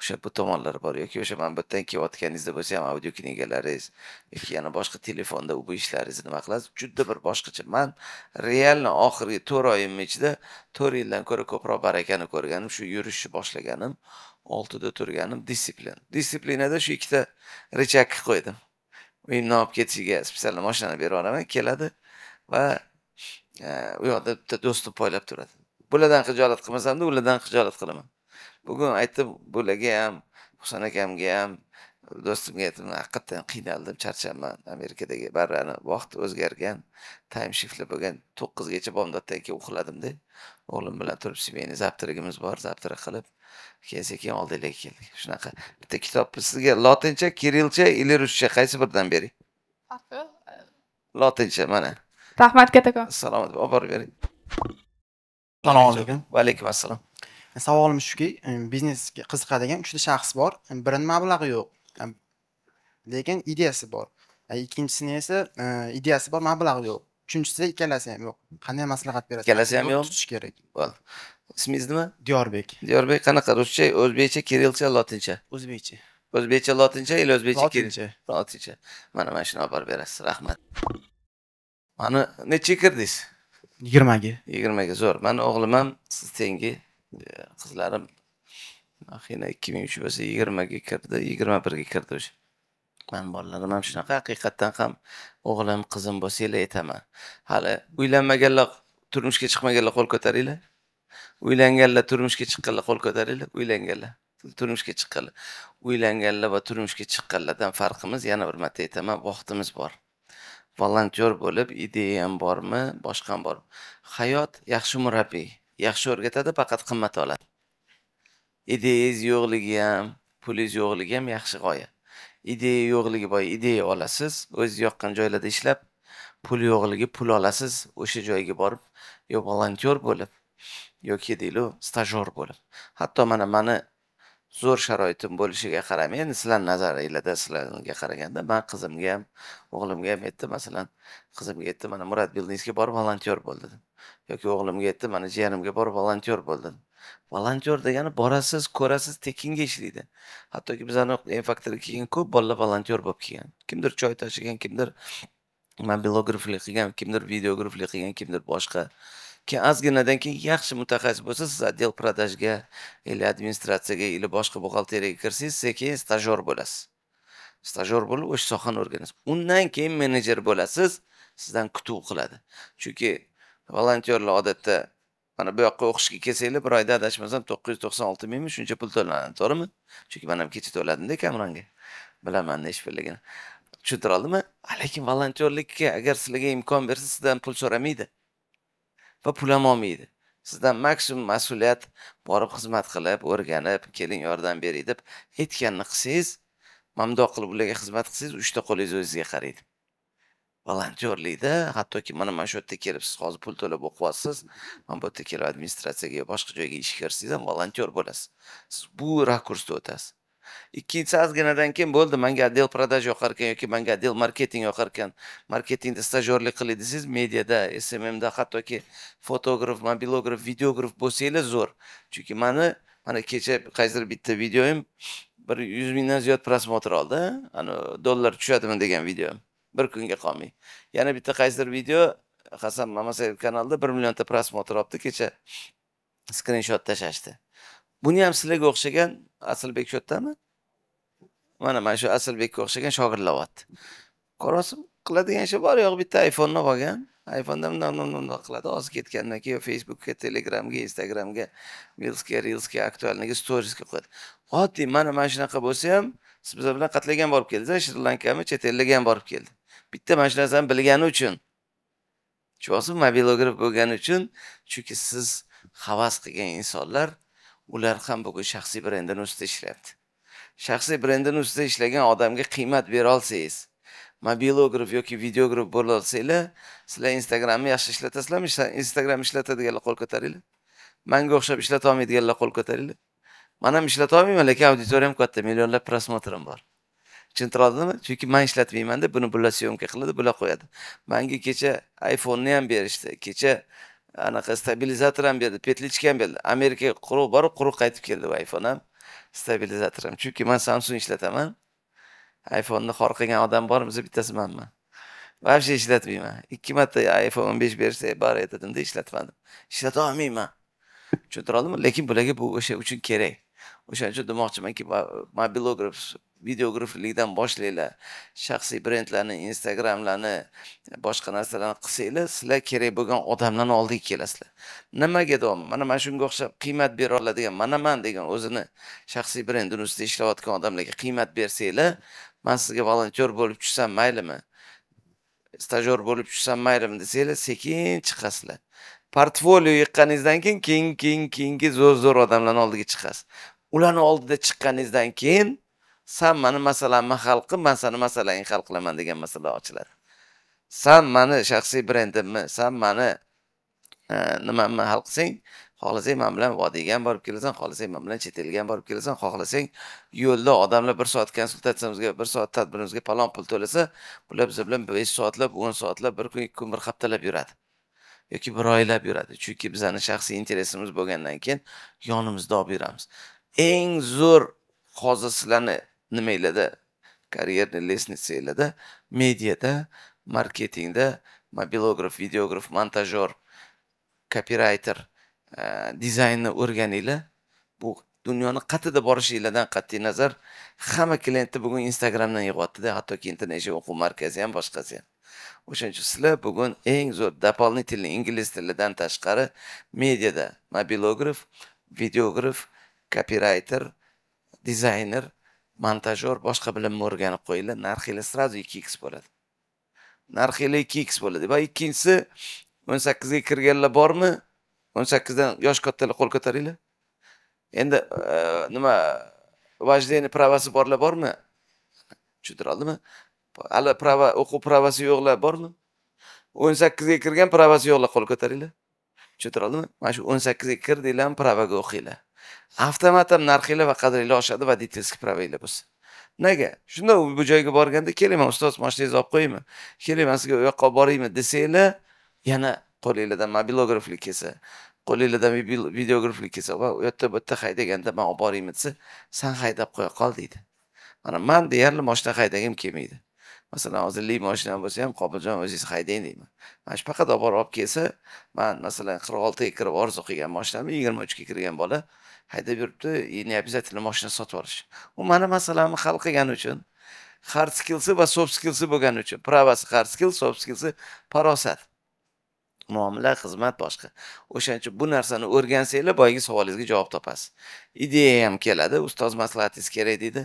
o'sha bu tomonlar bor yoki o'sha mana bu yerdan kelayotganingizda bo'lsa ham audio knigalaringiz yoki yana boshqa telefonda u bu ishlaringizni nima qilasiz juda bir boshqacha man realni oxirgi to'rt oyimni ichida to'rt yildan ko'ra ko'proq barakani ko'rganim shu yurishni boshlaganim oltida turganim disiplin disiplinada shu ikkita rechakka qo'ydim uyimdan olib ketishiga специально mashinani berib yuboraman keladi va e, u yoqda bitta do'stim poylab turadi bulardan xijolat qilmasamda ulardan xijolat qilaman bugun aytdim bularga ham husan akamga ham do'stimga aytdim haqiqatdan qiynaldim charchabman amerikadagi barrani vaqt o'zgargan time shiftli bo'lgan to'qqizgacha bomdoddan keyin uxladimda o'g'lim bilan turib семейный завтрагimiz bor завтрак qilib keyin sekin oldinglarga keldik shunaqa bitta kitobni sizga lotincha kirilcha или ruscha qaysi biridan bering e, lotincha mana rahmat kattakon salomat olib borib bering assalomu alaykum va alaykum assalom savolim shuki e, biznesga qiziqadigan uchta shaxs bor e, birini mablag'i yo'q lekin ideyasi bor ikkinchisini esa ideyasi bor mablag'i yo'q uchinchisi ikkalasi ham yo'q qanday maslahat berasiz ikkalasi ham yo'q tutish kerak bo'ldi ismingiz nima diyorbek diyorbek qanaqa ruscha o'zbekcha kirillcha lotincha o'zbekcha o'zbekcha lotincha или o'zbekcha lotincha lotincha mana mana shuni olib borib berasiz rahmat mani nechiga kirdingiz yigirmaga yigirmaga zo'r mani o'g'lim ham siz tengi e, qizlarim axiyna ikki ming uch bo'lsa yigirmaga kirdi yigirma birga kirdi o'sha mani bolalarim ham shunaqa haqiqatdan ham o'g'lim qizim bo'lsanglar aytaman hali uylanmaganlar turmushga chiqmaganlar qo'l ko'taringlar uylanganlar turmushga chiqqanlar qo'l ko'taringlar uylanganlar turmushga chiqqanlar uylanganlar va turmushga chiqqanlardan farqimiz yana bir marta aytaman vaqtimiz bor volontyor bo'lib ideya ham bormi boshqa ham bormi hayot yaxshi murabbiy yaxshi o'rgatadi faqat qimmat oladi ideyangiz yo'qligi ham pulingiz yo'qligi ham yaxshi g'oya ideya yo'qligi bor ideya olasiz o'zingiz yoqqan joylarda ishlab pul yo'qligi pul olasiz o'sha joyga borib yo volontyor bo'lib yoki deylik stajyor bo'lib hatto mana mani zo'r sharoitim bo'lishiga qaramay endi sizlarni nazaringlarda sizlarga qaraganda man qizimga ham o'g'limga ham aytdim masalan qizimga aytdim mana murad bildingizga borib volontyor bo'l dedim yoki o'g'limga aytdim mana jiyanimga borib volontyor bo'l dedim volontyor degani borasiz ko'rasiz tekinga ishlaydi hattoki bizani infaktorga kelgan ko'p bolalar volontyor bo'lib kelgan kimdir choy tashigan kimdir mobilograflik qilgan kimdir videograflik qilgan kimdir boshqa keyin ozginadan keyin yaxshi mutaxassis bo'lsa siz отдел продажga или administratsiyaga или boshqa buxgalteriyaga kirsangiz keyin stajyor bo'lasiz stajyor bo'lib o'sha sohani o'rganasiz undan keyin menejer bo'lasiz sizdan kutuv qiladi chunki volontyorlar odatda mana bu yoqqa o'qishga kelsanglar bir oyda adashmasam to'qqiz yuz to'qson olti mingmi shuncha pul to'lanadi to'g'rimi chunki man ham kecha to'ladimda kamronga bilaman nechpulligini tushuntira oldimi lekin volontyorlikka agar sizlarga imkon bersa sizdan pul so'ramaydi va pulam olmaydi sizdan maksimum mas'uliyat borib xizmat qilib o'rganib keling yordam bering deb aytganini qilsangiz mamdoq qilib ularga xizmat qilsangiz uchta qo'lingiz o'zizga qaraydi volontyorlikda hattoki mana mana shu yerda kelib siz hozir pul to'lab o'qiyapsiz mana bu yerda kelib administratsiyaga boshqa joyga ishga kirsangiz ham volontyor bo'lasiz siz bu rakursda o'tasiz ikkinchisi ozginadan keyin bo'ldi manga отдел продаж yoqar ekan yoki manga отдел marketing yoqar ekan marketingda stajyorlik qilay desangiz mediada smmda hattoki fotograf mobilograf videograf bo'lsangiz zo'r chunki mani mana kecha qaysidir bitta videoyim bir yuz mingdan ziyod просмотр oldi dollar tushadimi degan video bir kunga qolmay yana bitta qaysidir video hasan mamasayev kanalida bir millionta просмотр olibdi kecha skrinshot tashlashdi buni ham sizlarga o'xshagan aslbek shu yerdami mana mana shu asilbekka o'xshagan shogirdlayapti qarasam qiladigan ishi bor yo'q bitta iphoneni olgan ayfonda bundoq bundoq qiladi hozir ketgandan keyin facebookka telegramga instagramga reelsga reelsga aktualniga storiesga qo'yadi oddiy mana mana shunaqa bo'lsa ham siz biz bilan qatlaga ham borib keldingiz shri lankami chet ellarga ham borib keldi bitta mana shu narsani bilgani uchun tushunyapsizmi mobilograf bo'lgani uchun chunki siz havas qilgan insonlar ular ham bugun shaxsiy brendini ustida ishlayapti shaxsiy brendini ustida ishlagan odamga qiymat bera olsangiz mobilograf yoki videograf bo'la olsanglar sizlar instagramni yaxshi ishlatasizlarmi instagram ishlatadiganlar qo'l ko'taringlar manga o'xshab ishlata olmaydiganlar qo'l ko'taringlar man ham ishlata olmayman lekin auditoriyam katta millionlab prosmotrim bor tushuntirdimi chunki man ishlatmaymanda buni bular syomka qiladi bular qo'yadi manga kecha iphoneni ham berishdi kecha anaqa stabilizator ham berdi petlichka ham berdi amerikaga quruq borib quruq qaytib keldi bu iphone ham stabilizator ham chunki man samsung ishlataman iphoneni xor qilgan odam bormi desa bittasi manman вообще ishlatmayman ikki marta iphone o'n besh bersa e, bor edi dedimda ishlatmadim ishlatolmayman olmayman lekin bularga bu o'sha uchun kerak o'shaning uchun demoqchimanki mobilograf videograflikdan boshlanglar shaxsiy brendlarni instagramlarni boshqa narsalarni qilsanglar sizlar kerak bo'lgan odamlarni oldiga kelasizlar nimaga doim mana mana shunga o'xshab qiymat bera oladigan manaman degan o'zini shaxsiy brendini ustida ishlayotgan odamlarga qiymat bersanglar man sizga volontyor bo'lib tushsam maylimi stajyor bo'lib tushsam maylimi desanglar sekin chiqasizlar portfolio yiqqaningizdan keyin keyin keyingi keyingi zo'r zo'r odamlarni oldiga chiqasiz ularni oldida chiqqaningizdan keyin san mani masalamni hal qil man sani masalangni hal qilaman degan masala ochiladi san mani shaxsiy brendimni san mani e, nimamni hal qilsang xohlasang man bilan vodiyga ham borib kelasan xohlasang man bilan chet elga ham borib kelasan xohlasang yo'lda odamlar bir soat konsultatsiyamizga bir soat tadbirimizga palon pul to'lasa bular biz bilan besh soatlab o'n soatlab bir kun ikki kun bir haftalab yuradi yoki bir oylab yuradi chunki bizani shaxsiy interesimiz bo'lgandan keyin yonimizda olib yuramiz eng zo'r hozir sizlarni nimalarda karyerniy lestnitsalarda mediada marketingda mobilograf videograf montajyor kopirayter e, dizaynni o'rganinglar bu dunyoni qayerda borishinglardan qat'iy nazar hamma klientni bugun instagramdan yig'yaptida hattoki international o'quv markazi ham boshqasi ham o'shaning uchun sizlar bugun eng zo'r дополнительный ingliz tilidan tashqari mediada mobilograf videograf copywriter, dizayner montajor, boshqa bilimni o'rganib qo'yinglar narxingiz hili сразу 2 x bo'ladi Narxingiz 2 x bo'ladi va ikkinchisi 18 ga kirganlar bormi 18 dan yosh kattalar qo'l ko'taringlar endi e, nima vajdeni pravasi borlar bormi tushuntira hali prava o'quv pravasi yo'qlar bormi 18 ga kirgan pravasi yo'qlar qo'l ko'taringlar tushuntira mana shu 18 ga kirdinglar, pravaga o'qinglar avtomatam narxinglar va qadringlar oshadi водительский правinglar bo'lsa nega shunda u bu joyga borganda kelingman ustoz moshinangizni olib qo'yingmi kelingman sizga u yoqqa olib boraymi desanglar yana qo'linglardan mobilograflik kelsa qo'linglardan videograflik kelsa va u yerda bu yerda haydaganda man olib boraymi desa san haydab qo'ya qol deydi mana man deyarli moshina haydagim kelmaydi masalan hozir li moshinam bo'lsa ham qobiljon o'zingiz haydang deyman mana shu faqat olib borib olib kelsa man masalan qirq oltiga kirib orzu qilgan moshinamni yigirma uchga kirgan bola haydab yuribdi и не обязательно mashina sotib olish u mana masalamni hal qilgani uchun hard skillsi va soft skillsi bo'lgani uchun pravasi hard skill soft skillsi farosat muomala xizmat boshqa o'shaning uchun bu narsani o'rgansanglar boyagi savolingizga javob topasiz ideya ham keladi ustoz maslahatingiz kerak deydi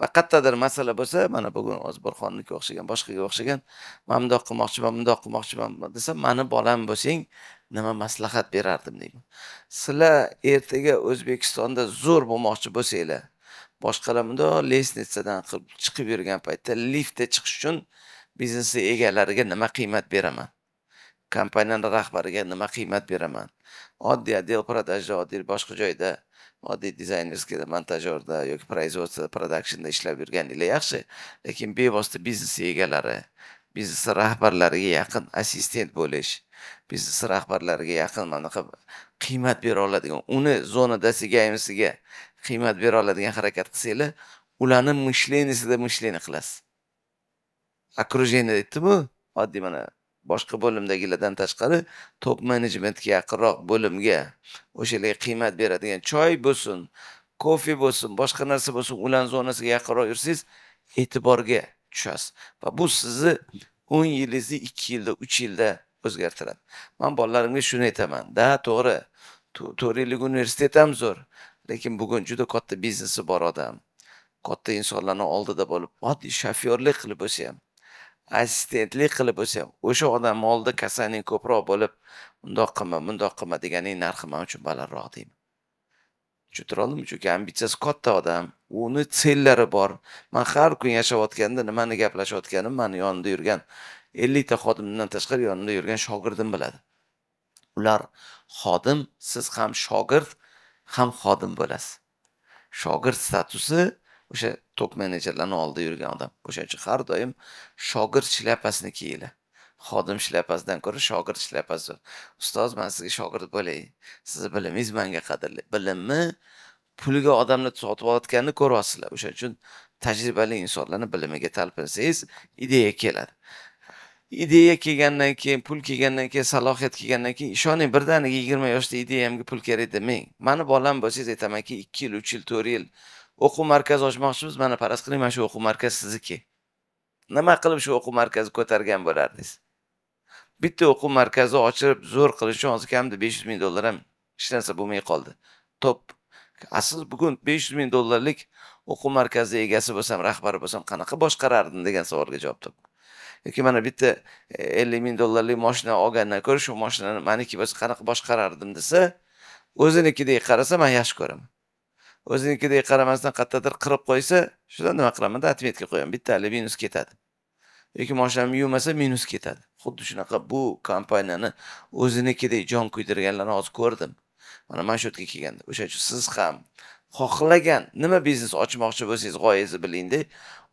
va qayerdadir masala bo'lsa mana bugun hozir burxonniki o'xshagan boshqaga o'xshagan man bundoq qilmoqchiman bundoq qilmoqchiman desa mani bolam bo'lsang nima maslahat berardim deyman sizlar ertaga o'zbekistonda zo'r bo'lmoqchi bo'lsanglar boshqalar mundoq lestnitsadan qilib chiqib yurgan paytda liftda chiqish uchun biznesni egalariga nima qiymat beraman kompaniyani rahbariga nima qiymat beraman oddiy отдел продажа oddiy boshqa joyda oddiy dizaynerskida montajyorda yoki производствоda productionda ishlab yurganinglar yaxshi lekin bevosita biznes egalari biznes rahbarlariga yaqin assistent bo'lish biznes rahbarlariga yaqin manaqa qiymat bera oladigan uni zonadasiga emisiga qiymat bera oladigan harakat qilsanglar ularni мышлениясida мышление qilasiz окружение deydimi oddiy mana boshqa bo'limdagilardan tashqari top menejmentga yaqinroq bo'limga o'shalarga qiymat beradigan choy bo'lsin kofe bo'lsin boshqa narsa bo'lsin ularni zonasiga yaqinroq yursangiz e'tiborga tushasiz va bu sizni o'n yilingizni ikki yilda uch yilda o'zgartiradi man bolalarimga shuni aytaman da to'g'ri to'rt yillik universitet ham zo'r lekin bugun juda katta biznesi bor odam katta insonlarni oldida bo'lib oddiy shofyorlik qilib bo'lsa ham assistentlik qilib bo'lsa ham o'sha odamni oldida kasallik ko'proq bo'lib undoq qilma bundoq qilma deganing narxi man uchun balandroq deyman oldimi chunki ambitsiyasi katta odam uni sellari bor man har kun yashayotganda nimani gaplashayotganim mani yonimda yurgan ellikta xodimdan tashqari yonimda yurgan shogirdim biladi ular xodim siz ham shogird ham xodim bo'lasiz shogird statusi o'sha top menejerlarni oldida yurgan odam o'shaning uchun har doim shogird shlyapasini kiyinglar xodim shlyapasidan ko'ra shogird shlyapasi ustoz man sizga shogird bo'lay sizni bilimingiz manga qadrli bilimni pulga odamni sotib olayotganini ko'ryapsizlar o'shaning uchun tajribali insonlarni bilimiga talpinsangiz ideya keladi ideya kelgandan keyin pul kelgandan keyin salohiyat kelgandan keyin ishoning birdaniga yigirma yoshda ideyamga pul kerak demang mani bolam bo'lsangiz aytamanki ikki yil uch yil to'rt yil o'quv markazi ochmoqchimiz mana faraz qiling mana shu o'quv markazi sizniki nima qilib shu o'quv markazni ko'targan bo'lardingiz bitta o'quv markazi ochib zo'r qilish uchun hozir kamida besh yuz ming dollar ham hech narsa bo'lmay qoldi top asl bugun besh yuz ming dollarlik o'quv markazi egasi bo'lsam rahbari bo'lsam qanaqa boshqarardim degan savolga javob topdim yoki mana bitta e, ellik ming dollarlik moshina olgandan ko'ra shu moshinani maniki bo'lsa qanaqa boshqarardim desa o'zinikidek qarasa man yaxshi ko'raman o'zinikidek qaramasdan qayerdadir qirib qo'ysa shunda nima qilamanda отметка qo'yaman bitta hali minus ketadi yoki moshinamni yuvmasa minus ketadi xuddi shunaqa bu kompaniyani o'zinikidek jon kuydirganlarni hozir ko'rdim mana yerga kelganda o'shaning uchun siz ham xohlagan nima biznes ochmoqchi bo'lsangiz g'oyangizni bilingda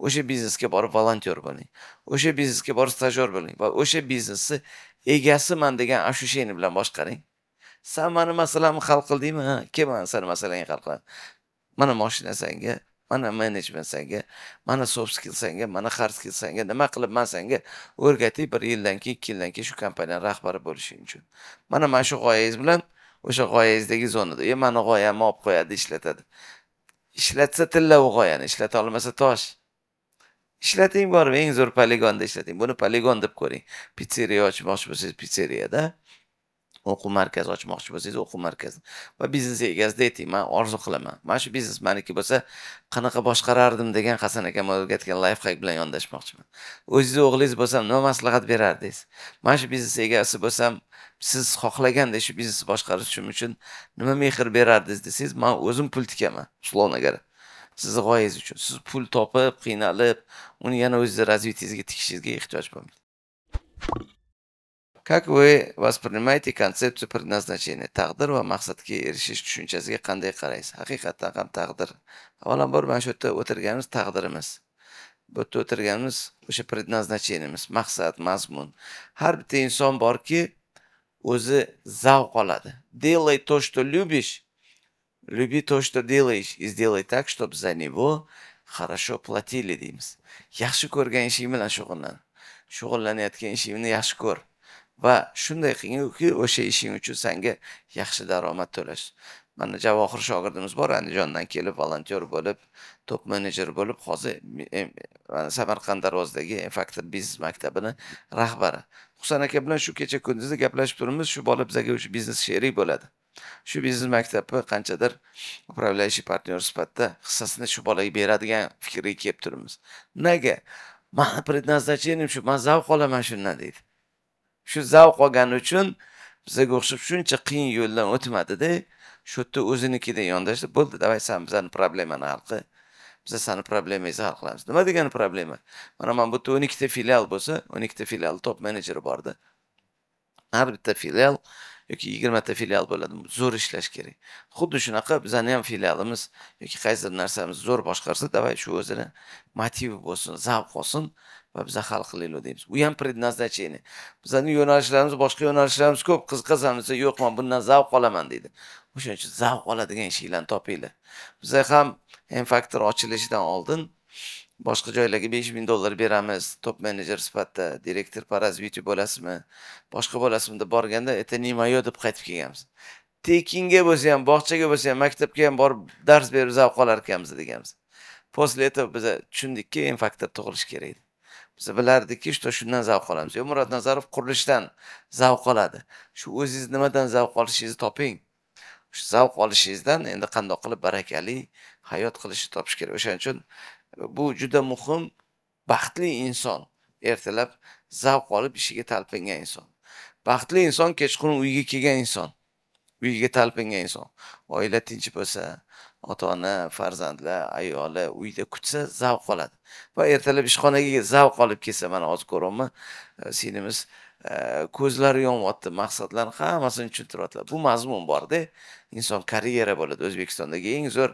o'sha biznesga borib volontyor bo'ling o'sha biznesga borib stajyor bo'ling va o'sha biznesni egasiman degan ощущение bilan boshqaring san mani masalamni hal qildingmi ha kel mana sani masalangni hal qiladi mana moshina sanga mana menejment sanga mana soft skill sanga mana hard skill sanga nima qilib man sanga o'rgatib bir yildan keyin ikki yildan keyin shu kompaniyani rahbari bo'lishing uchun mana mana shu g'oyangiz bilan o'sha g'oyangizdagi zonada e mani g'oyamni olib qo'yadi ishlatadi ishlatsa tilla u g'oyani ishlata olmasa tosh ishlating borib eng zo'r poligonda ishlating buni poligon deb ko'ring pitseriya ochmoqchi bo'lsangiz pitseriyada o'quv markazi ochmoqchi bo'lsangiz o'quv markazi va biznes egasida ayting man orzu qilaman mana shu biznes maniki bo'lsa qanaqa boshqarardim degan hasan akam o'rgatgan lifhak bilan yondashmoqchiman o'zingizni o'g'lingiz bo'lsam nima maslahat berardingiz mana shu biznes egasi bo'lsam siz xohlagandek shu biznesni boshqarishim uchun nima mehr berardingiz desangiz man o'zim pul tikaman условно говоря sizni g'oyangiz uchun siz pul topib qiynalib uni yana o'zizni развитиеngizga tikishingizga ehtiyoj bo'lmaydi как вы воспринимаете концепцию предназначения taqdir va maqsadga erishish tushunchasiga qanday qaraysiz haqiqatdan ham taqdir avvalambor mana shu yerda o'tirganimiz taqdirimiz bu yerda o'tirganimiz o'sha предназначениemiz maqsad mazmun har bitta inson borki o'zi zavq oladi делай то что любишь Люби то, что делаешь, и сделай так, чтобы за него хорошо платили, Димс. Яхши кур гэншимэна шуғынан. Шуғынан ят гэншимэна яхши кур. Ва шундай хинэ уки, оше ишин учу сэнгэ яхши дарамат тулэс. Мана жавахр шагардымыз бар, анди жандан келі волонтер болып, топ менеджер болып, хозы, э, Самарқан Дарвоздаги э, фактор бизнес мактабыны рахбара. Хусанаке бұлан шу кеча күндізді гэплэш тұрымыз, шу болып, зэгэ уши бизнес шерик болады. shu biznes maktabi qanchadir управляющий partnyor sifatida hissasini shu bolaga beradigan fikrga kelib turibmiz nega mani предназначением shu man zavq olaman shundan deydi shu zavq olgani uchun bizaga o'xshab shuncha qiyin yo'ldan o'tmadida shu yerda o'zinikida yondashib bo'ldi давай san bizani problemani hal qil biz sani problemangizni hal qilamiz nima degani problema mana mana bu yerda o'n ikkita filial bo'lsa o'n ikkita filial top menejeri borda har bitta filial yoki yigirmata filial bo'ladi zo'r ishlash kerak xuddi shunaqa bizani ham filialimiz yoki qaysidir narsamiz zo'r boshqarsa давай shu o'zini motivi bo'lsin zavq olsin va biza hal qilaylik deymiz u ham предназначение bizani yo'nalishlarimiz boshqa yo'nalishlarimiz ko'p qiziqasan desa yo'q man bundan zavq olaman deydi o'shaning uchun zavq oladigan ishinglarni topinglar biza ham m faktor ochilishidan oldin boshqa joylarga besh ming dollar beramiz top menejer sifatida direktor по развитию bo'lasizmi boshqa bo'lasizmi deb borganda это не мое deb qaytib kelganmiz tekinga bo'lsa ham bog'chaga bo'lsa ham maktabga ham borib dars berib zavq olar ekanmiz deganmiz после этого biza tushundikki m faktor tug'ilishi kerak edi biz bilardikki что shundan zavq olamiz yo murod nazarov qurilishdan zavq oladi shu o'zingiz nimadan zavq olishingizni toping shu zavq olishingizdan endi qandoq qilib barakali hayot qilishni topish kerak o'shaning uchun bu juda muhim baxtli inson ertalab zavq olib ishiga talpingan inson baxtli inson kechqurun uyiga kelgan inson uyiga talpingan inson oila tinch bo'lsa ota ona farzandlar ayoli uyda kutsa zavq oladi va ertalab ishxonaga zavq olib kelsa mana hozir ko'ryapman e, singlimiz e, ko'zlari yonyapti maqsadlarni hammasini tushuntiryaptilar bu mazmun borda inson karyera bo'ladi o'zbekistondagi eng zo'r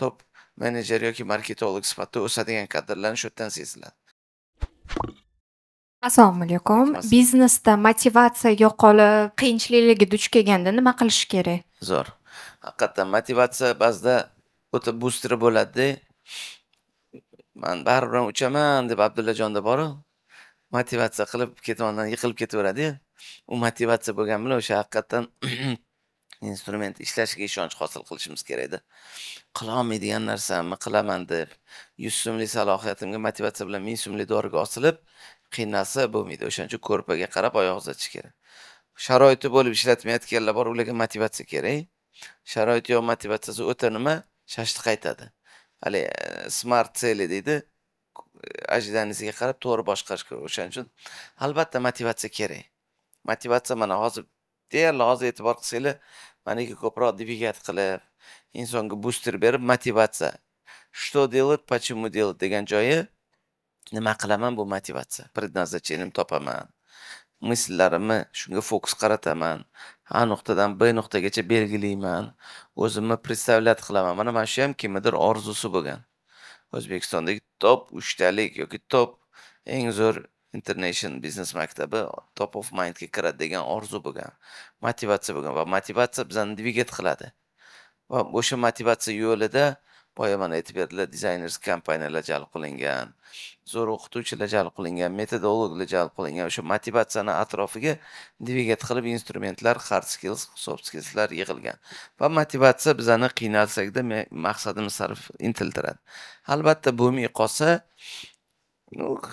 top menejer yoki marketolog sifatida o'sadigan kadrlarni shu yerdan seziladi assalomu alaykum biznesda motivatsiya yo'qolib qiyinchiliklarga duch kelganda nima qilish kerak zo'r haqiqatdan motivatsiya ba'zida o'ta bustri bo'ladida man baribir ham uchaman deb abdullajonda boru motivatsiya qilib ketmondan yiqilib ketaveradiyu u motivatsiya bo'lgan bilan o'sha haqiqatdan instrument ishlashiga ishonch hosil qilishimiz kerak edi qilolmaydigan narsamni qilaman deb yuz so'mlik salohiyatimga motivatsiya bilan ming so'mlik doriga osilib qiynalsa bo'lmaydi o'shaning uchun ko'rpaga qarab oyoq uzatish kerak sharoiti bo'lib ishlatmayotganlar bor ularga motivatsiya kerak sharoiti yo'q motivatsiyasi o'ta nima shashti qaytadi haligi e, smart цели deydi ajdangizga qarab to'g'ri boshqarish kerak o'shaning uchun albatta motivatsiya kerak motivatsiya mana hozir deyarli hozir e'tibor qilsanglar maniki ko'proq двигать qilib insonga booster berib motivatsiya что делать почему делать degan joyi nima qilaman bu motivatsiya предназначением topaman misllarimni shunga fokus qarataman a nuqtadan b nuqtagacha belgilayman o'zimni представлять qilaman mana mana shu ham kimnidir orzusi bo'lgan o'zbekistondagi top uchtalik yoki top eng zo'r international biznes maktabi top of mindga kiradi degan orzu bo'lgan motivatsiya bo'lgan va motivatsiya bizani dvigat qiladi va o'sha motivatsiya yo'lida boya mana aytib berdilar dizayners kompaniyalar jalb qilingan zo'r o'qituvchilar jalb qilingan metodologlar jalb qilingan o'sha motivatsiyani atrofiga dvigat qilib instrumentlar hard skills soft skillslar yig'ilgan va motivatsiya bizani qiynalsakda maqsadimiz sarf intiltiradi albatta bo'lmay qolsa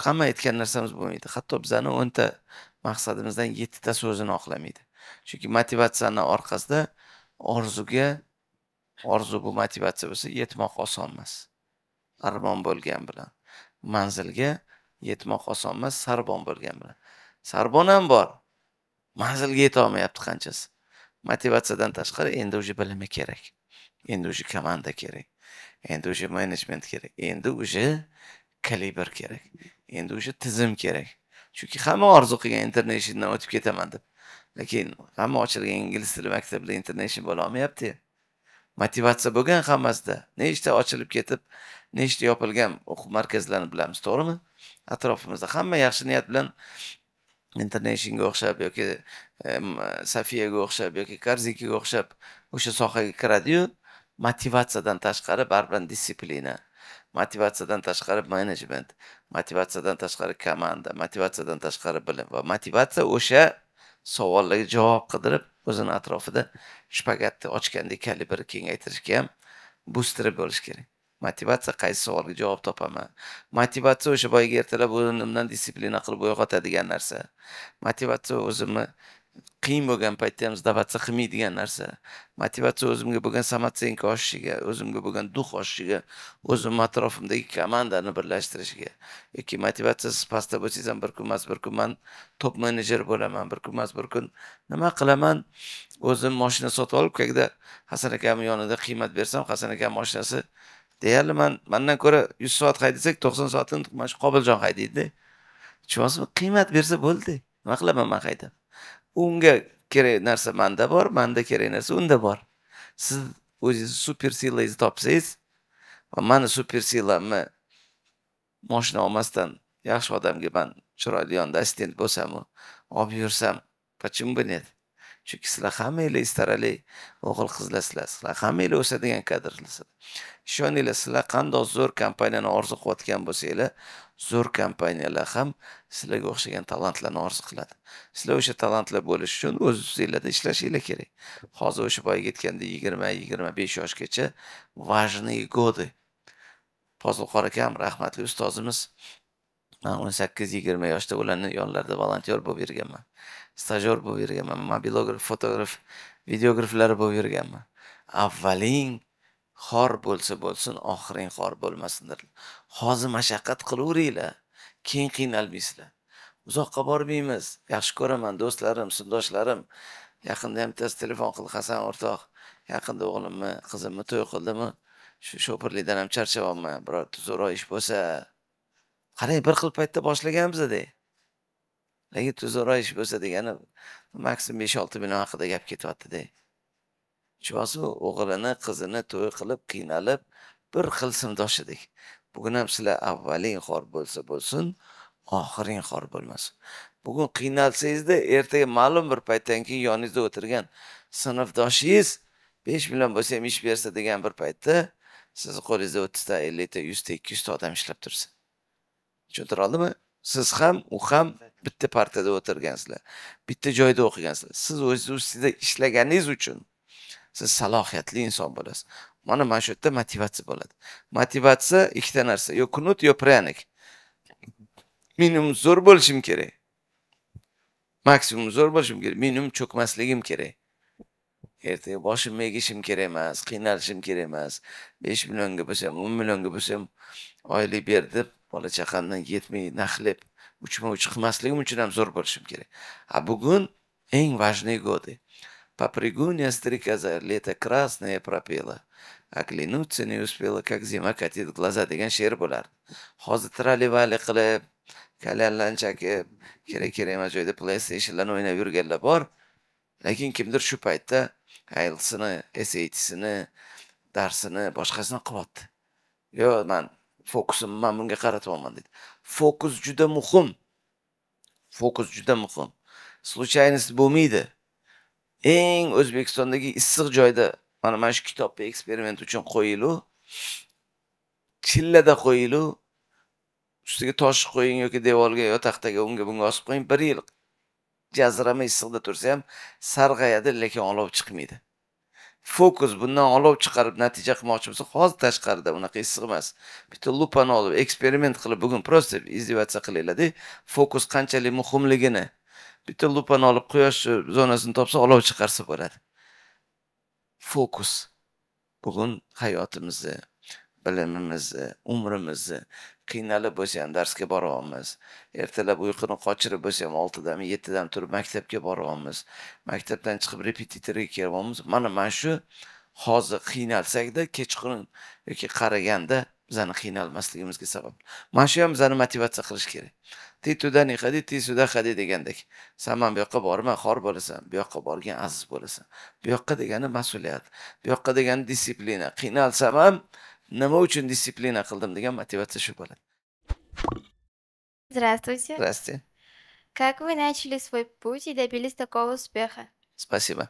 hamma aytgan narsamiz bo'lmaydi hatto bizani o'nta maqsadimizdan yettita so'zini oqlamaydi chunki motivatsiyani orqasida orzuga orzu bu motivatsiya bo'lsa yetmoq oson emas armon bo'lgan bilan manzilga yetmoq oson emas sarbon bo'lgan bilan sarbon ham bor manzilga yetolmayapti qanchasi motivatsiyadan tashqari endi уже bilimi kerak endi уже komanda kerak endi уже menejment kerak endi уже kaliber kerak endi o'sha tizim kerak chunki hamma orzu qilgan internationaldan o'tib ketaman deb lekin hamma ochilgan ingliz tili maktabida international bo'la olmayapti. motivatsiya bo'lgan hammasida nechta ochilib ketib nechta yopilgan o'quv markazlarini bilamiz to'g'rimi atrofimizda hamma yaxshi niyat bilan internationalga o'xshab yoki safiyaga o'xshab yoki karzikiga o'xshab o'sha sohaga kiradiyu motivatsiyadan tashqari baribir disiplina motivatsiyadan tashqari menejment motivatsiyadan tashqari komanda motivatsiyadan tashqari bilim va motivatsiya o'sha savollarga javob qidirib o'zini atrofida shpagatni ochgandek kalibr kengaytirishga ham busteri bo'lishi kerak motivatsiya qaysi savolga javob topaman motivatsiya o'sha boyagi ertalab o'zimdan disiplina qilib uyg'otadigan narsa motivatsiya o'zimni qiyin bo'lgan paytda ham сдаваться qilmaydigan narsa motivatsiya o'zimga bo'lgan самооценка oshishiga o'zimga bo'lgan duh oshishiga o'zimni atrofimdagi komandani birlashtirishiga yoki motivatsiyasiz pastda bo'lsangiz ham bir kun emas bir kun man top menejer bo'laman bir kun emas bir kun nima qilaman o'zim moshina sotib olib kagda hasan akamni yonida qiymat bersam hasan akam moshinasi deyarli man mandan ko'ra yuz soat haydasak to'qson soatini mana shu qobiljon haydaydida tushunyapsizmi qiymat bersa bo'ldi nima qilaman man haydab unga kerak narsa manda bor manda kerak narsa unda bor siz o'zingizni super silangizni topsangiz va mani super silamni moshina olmasdan yaxshi odamga man chiroyli yonida assistent bo'lsamu olib yursam почему бы нет chunki sizlar hammanglar istarali o'g'il qizlar sizlar sizlar hammanglar o'sadigan kadrlar ishoninglar sizlar qandoq zo'r kompaniyani orzu qilayotgan bo'lsanglar zo'r kompaniyalar ham sizlarga o'xshagan talantlarni orzu qiladi sizlar o'sha talantlar bo'lishi uchun o'z ustinglarda ishlashinglar kerak hozir o'sha boyagi aytgandek yigirma yigirma besh yoshgacha важные годы fozil akam rahmatli ustozimiz man o'n sakkiz yigirma yoshda ularni yonlarida volontyor bo'lib yurganman stajyor bo'lib yurganman mobilograf fotograf videograflar bo'lib yurganman avvaling xor bo'lsa bo'lsin oxiring xor bo'lmasindir hozir mashaqqat qilaveringlar keyin qiynalmaysizlar uzoqqa bormaymiz yaxshi ko'raman do'stlarim sindoshlarim yaqinda ham bittasi telefon qildi hasan o'rtoq yaqinda o'g'limni qizimni to'y qildimi shu sho'pirlikdan ham charchayapman biror tuzukroq ish bo'lsa qarang bir xil paytda boshlaganmiz edi lekin tuzukroq ish bo'lsa degani maksimum besh olti million haqida gap ketyaptida shosu o'g'lini qizini to'y qilib qiynalib bir xil sindosh edik bugun ham sizlar avvaling xor bo'lsa bo'lsin oxiring xor bo'lmasin bugun qiynalsangizda ertaga ma'lum bir paytdan keyin yoningizda o'tirgan sinfdoshingiz besh million bo'lsa ham ish bersa degan bir paytda sizni qo'lingizda o'ttizta ellikta yuzta ikki yuzta odam ishlab tursa tushuntira oldimi siz ham u ham bitta partada o'tirgansizlar bitta joyda o'qigansizlar siz o'zingizni ustingizda ishlaganingiz uchun siz salohiyatli inson bo'lasiz mana mana shu yerda motivatsiya bo'ladi motivatsiya ikkita narsa yo kunut yo пряник minimum zo'r bo'lishim kerak maksimum zo'r bo'lishim kerak minimum cho'kmasligim kerak ertaga boshimni egishim kerak emas qiynalishim kerak emas besh millionga bo'lsa ham o'n millionga bo'lsa ham oylik ber deb bola chaqamdan yetmay naxlab uchma uch qilmasligim uchun ham zo'r bo'lishim kerak a bugun eng важный годы Попрыгунья стрекоза, лето красное пропела. Оглянуться не успела, как зима катит глаза деген she'r bo'lardi. Hozir тролливали qilib, kalanlan chakib, kerak кире-кире joyda PlayStationlarni o'ynab yurganlar bor. Lekin kimdir shu paytda IELTSini, SAT-sini, darsini boshqasini qilyapti. Yo'q, men fokusim men bunga qaratyapman dedi. Fokus juda muhim. Fokus juda muhim. Случайность bo'lmaydi. eng o'zbekistondagi issiq joyda mana mana shu kitobni eksperiment uchun qo'yilu chillada qo'yilu ustiga tosh qo'ying yoki devorga taxtaga unga bunga osib qo'ying bir yil jazirama issiqda tursa ham sarg'ayadi lekin olov chiqmaydi fokus bundan olov chiqarib natija qilmoqchi bo'lsa hozir tashqarida unaqa issiq emas bitta lupani olib eksperiment qilib bugun просто издеваться qilinglarda fokus qanchalik muhimligini bitta lupani olib quyosh e, zonasini topsa olov chiqarsa bo'ladi fokus bugun hayotimizni bilimimizni umrimizni qiynalib bo'lsa ham darsga boryapmiz ertalab uyquni qochirib bo'lsa ham oltidami yettidan turib maktabga boryapmiz maktabdan chiqib repetitorga kelyapmiz mana mana shu hozir qiynalsakda kechqurun yoki qaraganda bizani qiynalmasligimizga sabab mana shu ham bizani motivatsiya qilish kerak titudan yiqadi tisuda hadi degandek san man bu yoqqa borma xor bo'lasan bu yoqqa borgin aziz bo'lasan bu yoqqa degani mas'uliyat bu yoqqa degani disiplina qiynalsam ham nima uchun disiplina qildim degan motivatsiya shu bo'ladi здравствуйте здравствуйте Как вы начали свой путь и добились такого успеха? Спасибо.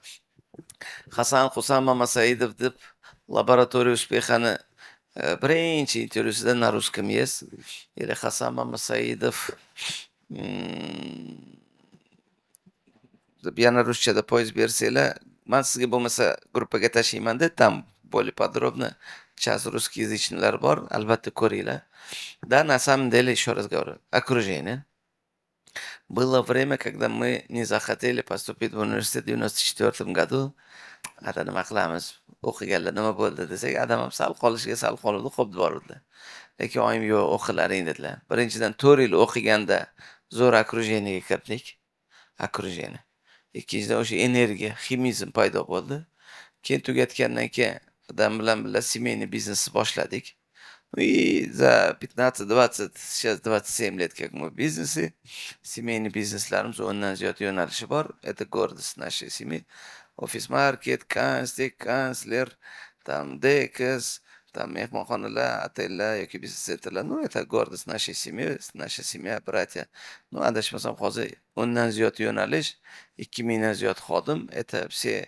hasan Хусама mamasaidov deb laboratoriya успехini Э, Бренчи, интересно, на русском есть, или Хасама Масаидов. yana ruschada poyz bersanglar man sizga bo'lmasa gruppaga манде там более подробно час русскоязычныйлар bor альбаты ko'ringlar да на самом деле еще раз говорю окружение было время когда мы не захотели поступить в университет в девяносто четвертом году ata nima qilamiz o'qiganlar nima bo'ldi desak adam ham sal qolishiga sal qoluvdi xo'p deb yubordi lekin oyim yo'q o'qilaring dedilar birinchidan to'rt yil o'qiganda zo'r окружениеga kirdik окружение ikkinchidan o'sha energiya ximizm paydo bo'ldi keyin tugatgandan keyin odam bilan birga семейный biznesni boshladik и за 15-20, сейчас 27 лет, как мы в бизнесе, семейный бизнес o'ndan ziyod yo'nalishi bor Это гордость нашей семьи. office market kastek kansler там декас там мehmonxonalar otellar yoki biznes sentrlar ну это гордость нашей семьи наша семья братья ну adashmasam hozir o'ndan ziyod yo'nalish ikki mingdan ziyod xodim это все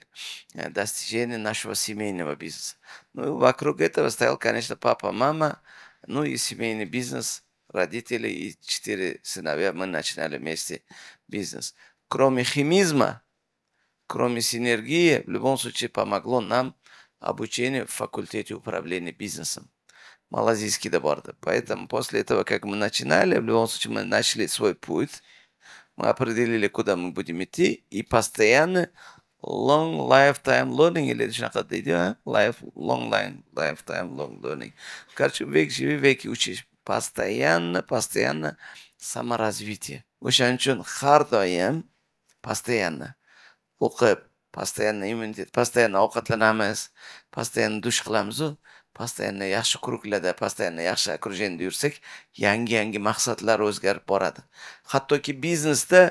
э, достижения нашего семейного бизнеса ну вокруг этого стоял конечно папа мама ну и семейный бизнес родители и четыре сыновья мы начинали вместе бизнес кроме химизма кроме синергии, в любом случае помогло нам обучение в факультете управления бизнесом. Малазийский доборда. Поэтому после этого, как мы начинали, в любом случае мы начали свой путь. Мы определили, куда мы будем идти. И постоянно long lifetime learning или shunaqa deydi а? life long line lifetime long learning короче век живи веки учишь постоянно постоянно саморазвитие o'shaning хардоем постоянно o'qib постоянно immunitet постоянно ovqatlanamiz постоянно dush qilamizu постоянно yaxshi kruglarda постоянно yaxshi окружениеda yursak yangi yangi maqsadlar o'zgarib boradi hattoki biznesda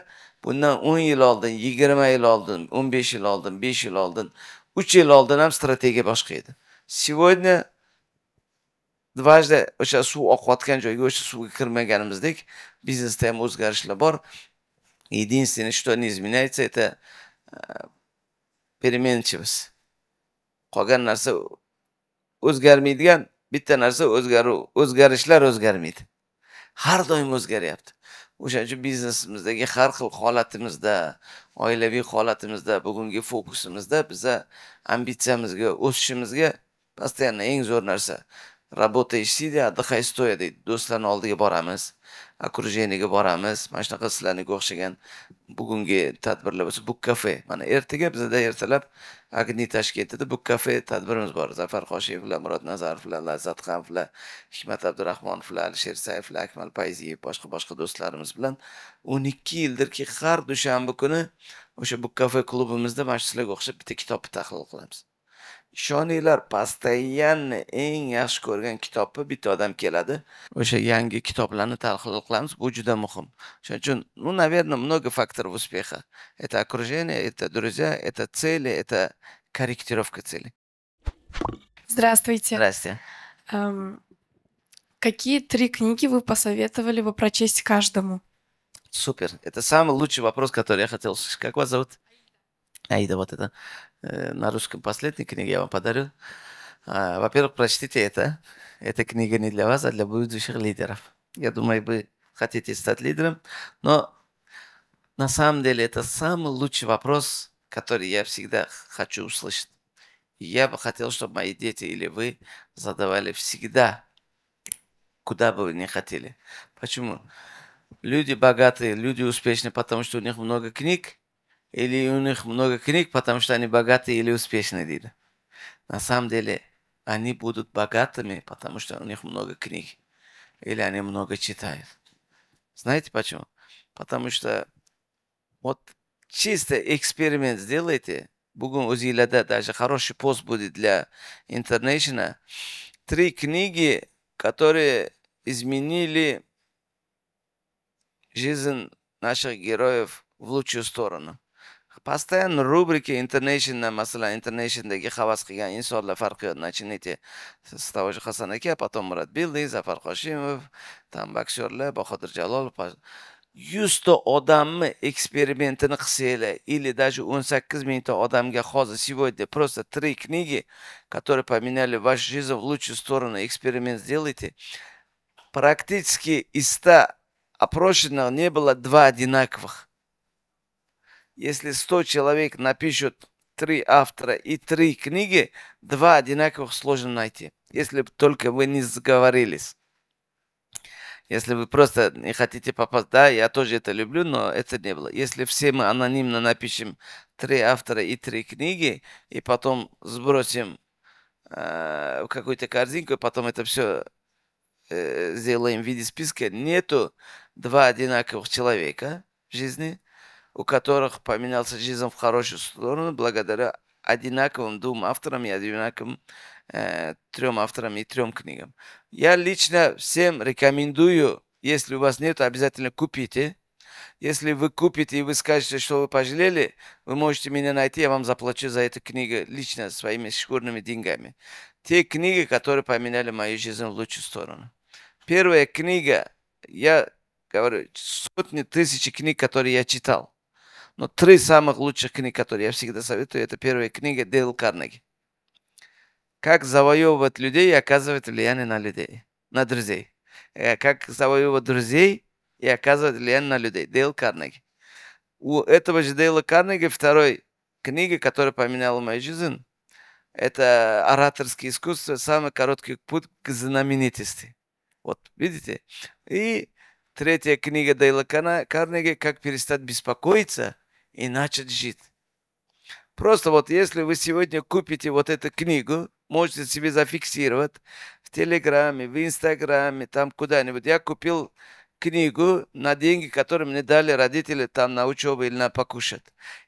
bundan o'n yil oldin yigirma yil oldin o'n besh yil oldin besh yil oldin uch yil oldin ham strategiya boshqa edi сегодня дважды o'sha suv oqayotgan joyga o'sha suvga kirmaganimizdek biznesda ham o'zgarishlar bor единственное что не изменяется это переменчивость qolgan narsa o'zgarmaydigan bitta narsa o'zgaruv o'zgarishlar o'zgarmaydi har doim o'zgaryapti o'shaning uchun biznesimizdagi har xil holatimizda oilaviy holatimizda bugungi fokusimizda biza ambitsiyamizga o'sishimizga постоянно eng zo'r narsa работа ishsiydi отдыхай стоя deydi do'stlarni oldiga boramiz окружениега boramiz mana shunaqa sizlarniga o'xshagan bugungi tadbirlar bo'lsa buk kafe mana ertaga bizada ertalab agni toshkentida buk kafe tadbirimiz bor zafar qoshiyev bilan murod nazarov bilan lazzat hikmat abdurahmonovlar alisher sayev akmal payziyev boshqa boshqa do'stlarimiz bilan o'n ikki yildirki har dushanba kuni o'sha buk kafe klubimizda mana shu sizlarga o'xshab bitta kitobni tahlil qilamiz ishoninglar постоянно eng yaxshi ko'rgan kitobni bitta odam keladi o'sha yangi kitoblarni talqin qilamiz bu juda muhim shuning uchun ну наверное много факторов успеха это окружение это друзья это цели это корректировка цели. здравствуйте здрасте эм, какие три книги вы посоветовали бы прочесть каждому супер это самый лучший вопрос который я хотел как вас зовут Аида, вот это. Э, на русском последней книге я вам подарю. А, во-первых, прочтите это. Эта книга не для вас, а для будущих лидеров. Я думаю, вы хотите стать лидером, но на самом деле это самый лучший вопрос, который я всегда хочу услышать. Я бы хотел, чтобы мои дети или вы задавали всегда, куда бы вы ни хотели. Почему? Люди богатые, люди успешные, потому что у них много книг, или у них много книг, потому что они богатые или успешные люди. На самом деле они будут богатыми, потому что у них много книг. Или они много читают. Знаете почему? Потому что вот чисто эксперимент сделайте. Бугун Узилада даже хороший пост будет для International. Три книги, которые изменили жизнь наших героев в лучшую сторону постоянно рубрики international masalan internationdagi havas qilgan insonlar farqiyot начните с того же hasan aka потом murad bildiy zafar qoshimov там boksyorlar bahodir jalolov yuzta odamni eksperimentini qilsanglar или даже o'n sakkiz mingta odamga hozir сегодня просто три книги которые поменяли вашу жизнь в лучшую сторону эксперимент сделайте практически из ста опрошенных не было два одинаковых если 100 человек напишут три автора и три книги, два одинаковых сложно найти, если только вы не заговорились. Если вы просто не хотите попасть, да, я тоже это люблю, но это не было. Если все мы анонимно напишем три автора и три книги, и потом сбросим э, какую-то корзинку, и потом это все э, сделаем в виде списка, нету два одинаковых человека в жизни – у которых поменялся жизнь в хорошую сторону благодаря одинаковым двум авторам и одинаковым э, трем авторам и трем книгам. Я лично всем рекомендую, если у вас нет, обязательно купите. Если вы купите и вы скажете, что вы пожалели, вы можете меня найти, я вам заплачу за эту книгу лично своими шкурными деньгами. Те книги, которые поменяли мою жизнь в лучшую сторону. Первая книга, я говорю, сотни тысяч книг, которые я читал. Но три самых лучших книг, которые я всегда советую, это первая книга Дейл Карнеги. Как завоевывать людей и оказывать влияние на людей, на друзей. Э, как завоевывать друзей и оказывать влияние на людей. Дейл Карнеги. У этого же Дейла Карнеги второй книга, которая поменяла мою жизнь, это ораторские искусство, самый короткий путь к знаменитости. Вот, видите? И третья книга Дейла Карнеги «Как перестать беспокоиться» и начать жить. Просто вот если вы сегодня купите вот эту книгу, можете себе зафиксировать в Телеграме, в Инстаграме, там куда-нибудь. Я купил книгу на деньги, которые мне дали родители там на учебу или на покушать.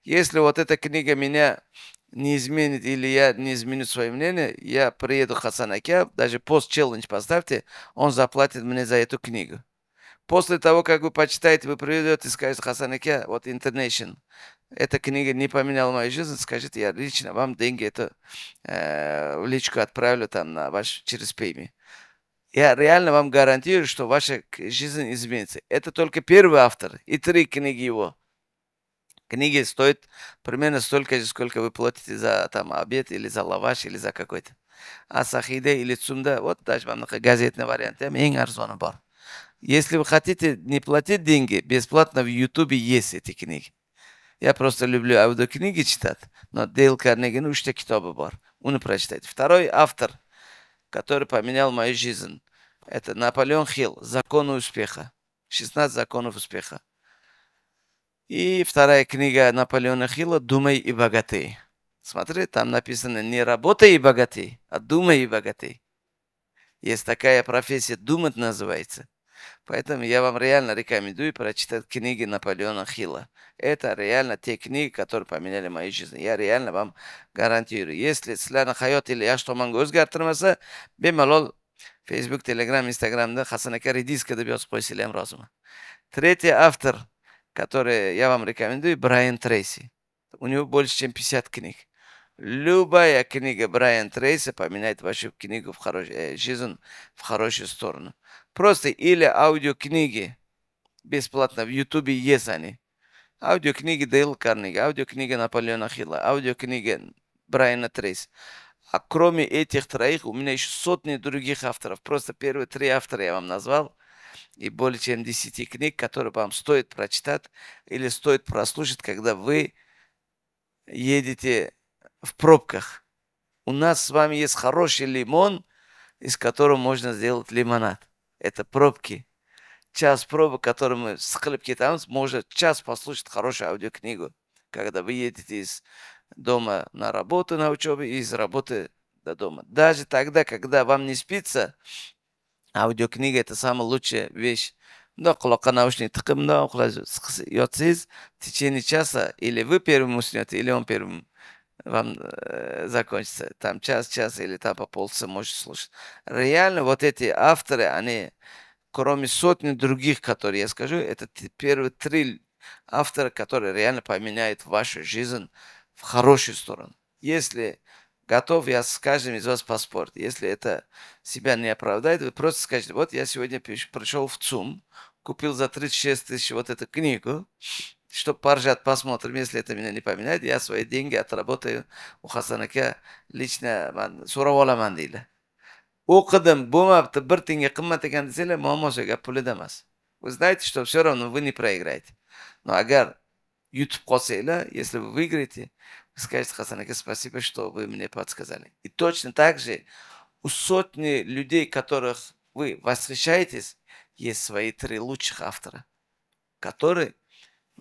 Если вот эта книга меня не изменит или я не изменю свое мнение, я приеду в Хасан даже пост-челлендж поставьте, он заплатит мне за эту книгу. После того, как вы почитаете, вы приведете и скажете, Хасан Ика, вот Интернешн, эта книга не поменяла мою жизнь, скажите, я лично вам деньги это э, в личку отправлю там на ваш, через Payme. Я реально вам гарантирую, что ваша жизнь изменится. Это только первый автор и три книги его. Книги стоят примерно столько же, сколько вы платите за там, обед или за лаваш или за какой-то. А сахиде или цумда, вот даже вам газетный вариант, я arzoni bor если вы хотите не платить деньги, бесплатно в Ютубе есть эти книги. Я просто люблю аудиокниги читать, но Дейл Карнеги ну что китабы бар. он прочитает. Второй автор, который поменял мою жизнь, это Наполеон Хилл «Законы успеха». 16 законов успеха. И вторая книга Наполеона Хилла «Думай и богатей». Смотри, там написано не «Работай и богатей», а «Думай и богатей». Есть такая профессия, думать называется. Поэтому я вам реально рекомендую прочитать книги Наполеона Хилла. Это реально те книги, которые поменяли мою жизнь. Я реально вам гарантирую. Если sizlarni hayot или yosh tomonga o'zgartirmasa bemalol facebook telegram Instagram, да, aka редиска deb yozib qo'ysanglar ham третий автор который я вам рекомендую брайан трейси у него больше чем 50 книг любая книга Брайан Трейса поменяет вашу книгу в хорош... Э, жизнь в хорошую сторону. Просто или аудиокниги. Бесплатно. В Ютубе есть они. Аудиокниги Дейл Карнеги, аудиокниги Наполеона Хилла, аудиокниги Брайана Трейс. А кроме этих троих, у меня еще сотни других авторов. Просто первые три автора я вам назвал. И более чем десяти книг, которые вам стоит прочитать или стоит прослушать, когда вы едете в пробках. У нас с вами есть хороший лимон, из которого можно сделать лимонад это пробки. Час пробы, который мы схлеб там, может час послушать хорошую аудиокнигу. Когда вы едете из дома на работу, на учебе, и из работы до дома. Даже тогда, когда вам не спится, аудиокнига это самая лучшая вещь. Но кулака наушник тыкым, но в течение часа или вы первым уснете, или он первым вам э, закончится. Там час, час или там по полчаса можете слушать. Реально вот эти авторы, они, кроме сотни других, которые я скажу, это первые три автора, которые реально поменяют вашу жизнь в хорошую сторону. Если готов, я с каждым из вас паспорт. Если это себя не оправдает, вы просто скажете, вот я сегодня пришел в ЦУМ, купил за 36 тысяч вот эту книгу, что поржать, посмотрим, если это меня не поменяет, я свои деньги отработаю у Хасанака лично, so'rab olaman deydilar o'qidim bo'lmabdi bir tiyinga qimmat ekan desanglar muammo shu вы знаете что все равно вы не проиграете но agar yutib qolsanglar если вы выиграете вы скажете Хасан спасибо что вы мне подсказали и точно так же у сотни людей которых вы восхищаетесь есть свои три лучших автора которые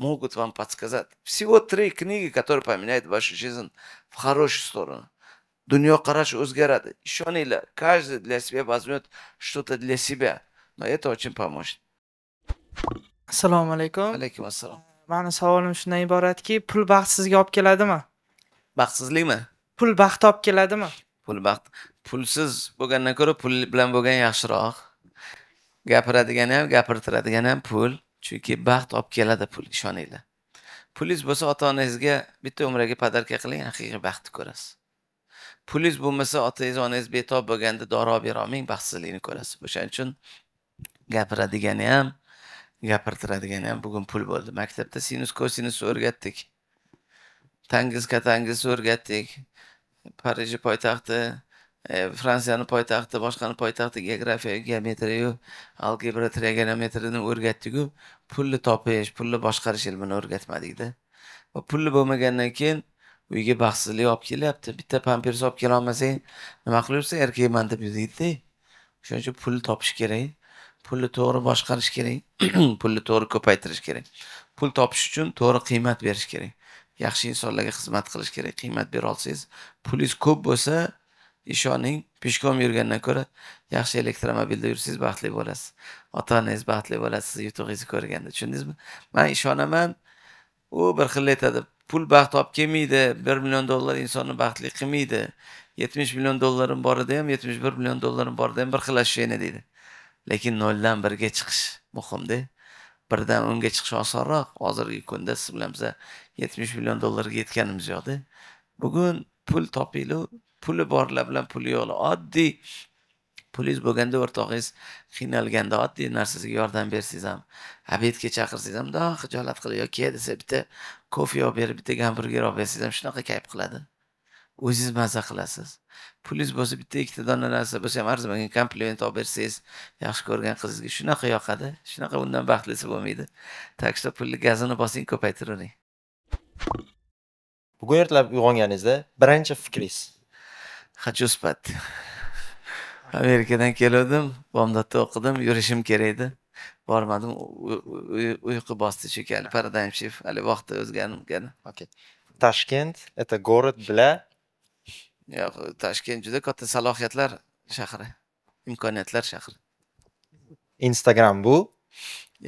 могут вам подсказать. Всего три книги, которые поменяют вашу жизнь в хорошую сторону. Дунья Караш Узгарад. Еще не Каждый для себя возьмет что-то для себя. Но это очень поможет. Ассаламу алейкум. Алейкум ассалам. Мана савалым шуна ибаратки. Пул бақсызге оп келады ма? Бақсызлик ма? Пул бахт оп келады ма? Пул бахт. Пулсиз бұганнан көрі пул білен бұган яқшырақ. Гапырадыген әм, гапыртырадыген әм пул. Пул. chunki baxt olib keladi pul ishoninglar pulingiz bo'lsa ota onangizga bitta umraga podarka qiling haqiqiy baxtni ko'rasiz pulingiz bo'lmasa otangiz onangiz betob bo'lganda dori olib berolmang baxtsizlikni ko'rasiz o'shaning uchun gapiradigani ham gapirtiradigan ham bugun pul bo'ldi maktabda sinus kosinusni o'rgatdik tangiz katangizni o'rgatdik parij poytaxti E, fransiyani poytaxti boshqani poytaxti geografiya geometriyu algebra trigonometrini o'rgatdiku pulni topish pulni boshqarish ilmini o'rgatmadikda va pulni bo'lmagandan keyin uyga baxtsizlik olib kelyapti bitta pampers olib kelolmasang nima qilyapsan erkakman deb yuzaydida o'shaning uchun pulni topish kerak pulni to'g'ri boshqarish kerak pulni to'g'ri ko'paytirish kerak pul topish uchun to'g'ri qiymat berish kerak yaxshi insonlarga xizmat qilish kerak qiymat bera olsangiz pulingiz ko'p bo'lsa ishoning peshkom yurgandan ko'ra yaxshi elektromobilda yursangiz baxtli bo'lasiz ota onangiz baxtli bo'ladi sizni yutug'ingizni ko'rganda tushundingizmi man ishonaman u bir xil aytadi pul baxt olib kelmaydi bir million dollar insonni baxtli qilmaydi yetmish million dollarim borida ham yetmish bir million dollarim borida ham bir xil ощущение deydi lekin noldan birga chiqish muhimda birdan o'nga chiqish osonroq hozirgi kunda siz bilan biza yetmish million dollarga yetganimiz yo'qda bugun pul topinglar puli borlar bilan puli yo'qlar oddiy pulingiz bo'lganda o'rtog'ingiz qiynalganda oddiy narsasiga yordam bersangiz ham obedga chaqirsangiz ham mundoq hijolat qilib yoki desa bitta kofe olib berib bitta gamburger olib bersangiz ham shunaqa kayf qiladi o'zingiz maza qilasiz pulingiz bo'lsa bitta ikkita dona narsa bo'lsa ham arzimagan kompliment olib bersangiz yaxshi ko'rgan qizingizga shunaqa yoqadi shunaqa undan baxtlisi bo'lmaydi так что pulni gazini bosing ko'paytiravering bugun ertalab uyg'onganingizda birinchi fikringiz хочу спать amerikadan keluvdim bomdodda o'qidim yurishim kerak edi bormadim uyqu bosdi chunki hali paradigm shift hali vaqti o'zgargan okay. toshkent это город для yo'q toshkent juda katta salohiyatlar shahri imkoniyatlar shahri instagram bu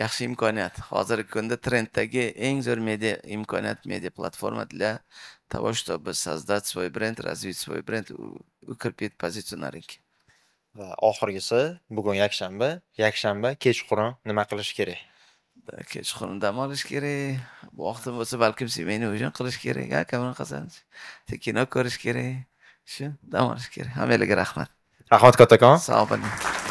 yaxshi imkoniyat hozirgi kunda trenddagi eng zo'r media imkoniyat media platforma для того, чтобы создать свой бренд, развить свой бренд, укрепить позицию на рынке. va oxirgisi bugun yakshanba yakshanba kechqurun nima qilish kerak kechqurun dam olish kerak vaqtim bo'lsa balkim семейный ужин qilish kerak akaman qilsanchi kino ko'rish kerak shu dam olish kerak hammanglarga rahmat rahmat kattakon sog' bo'ling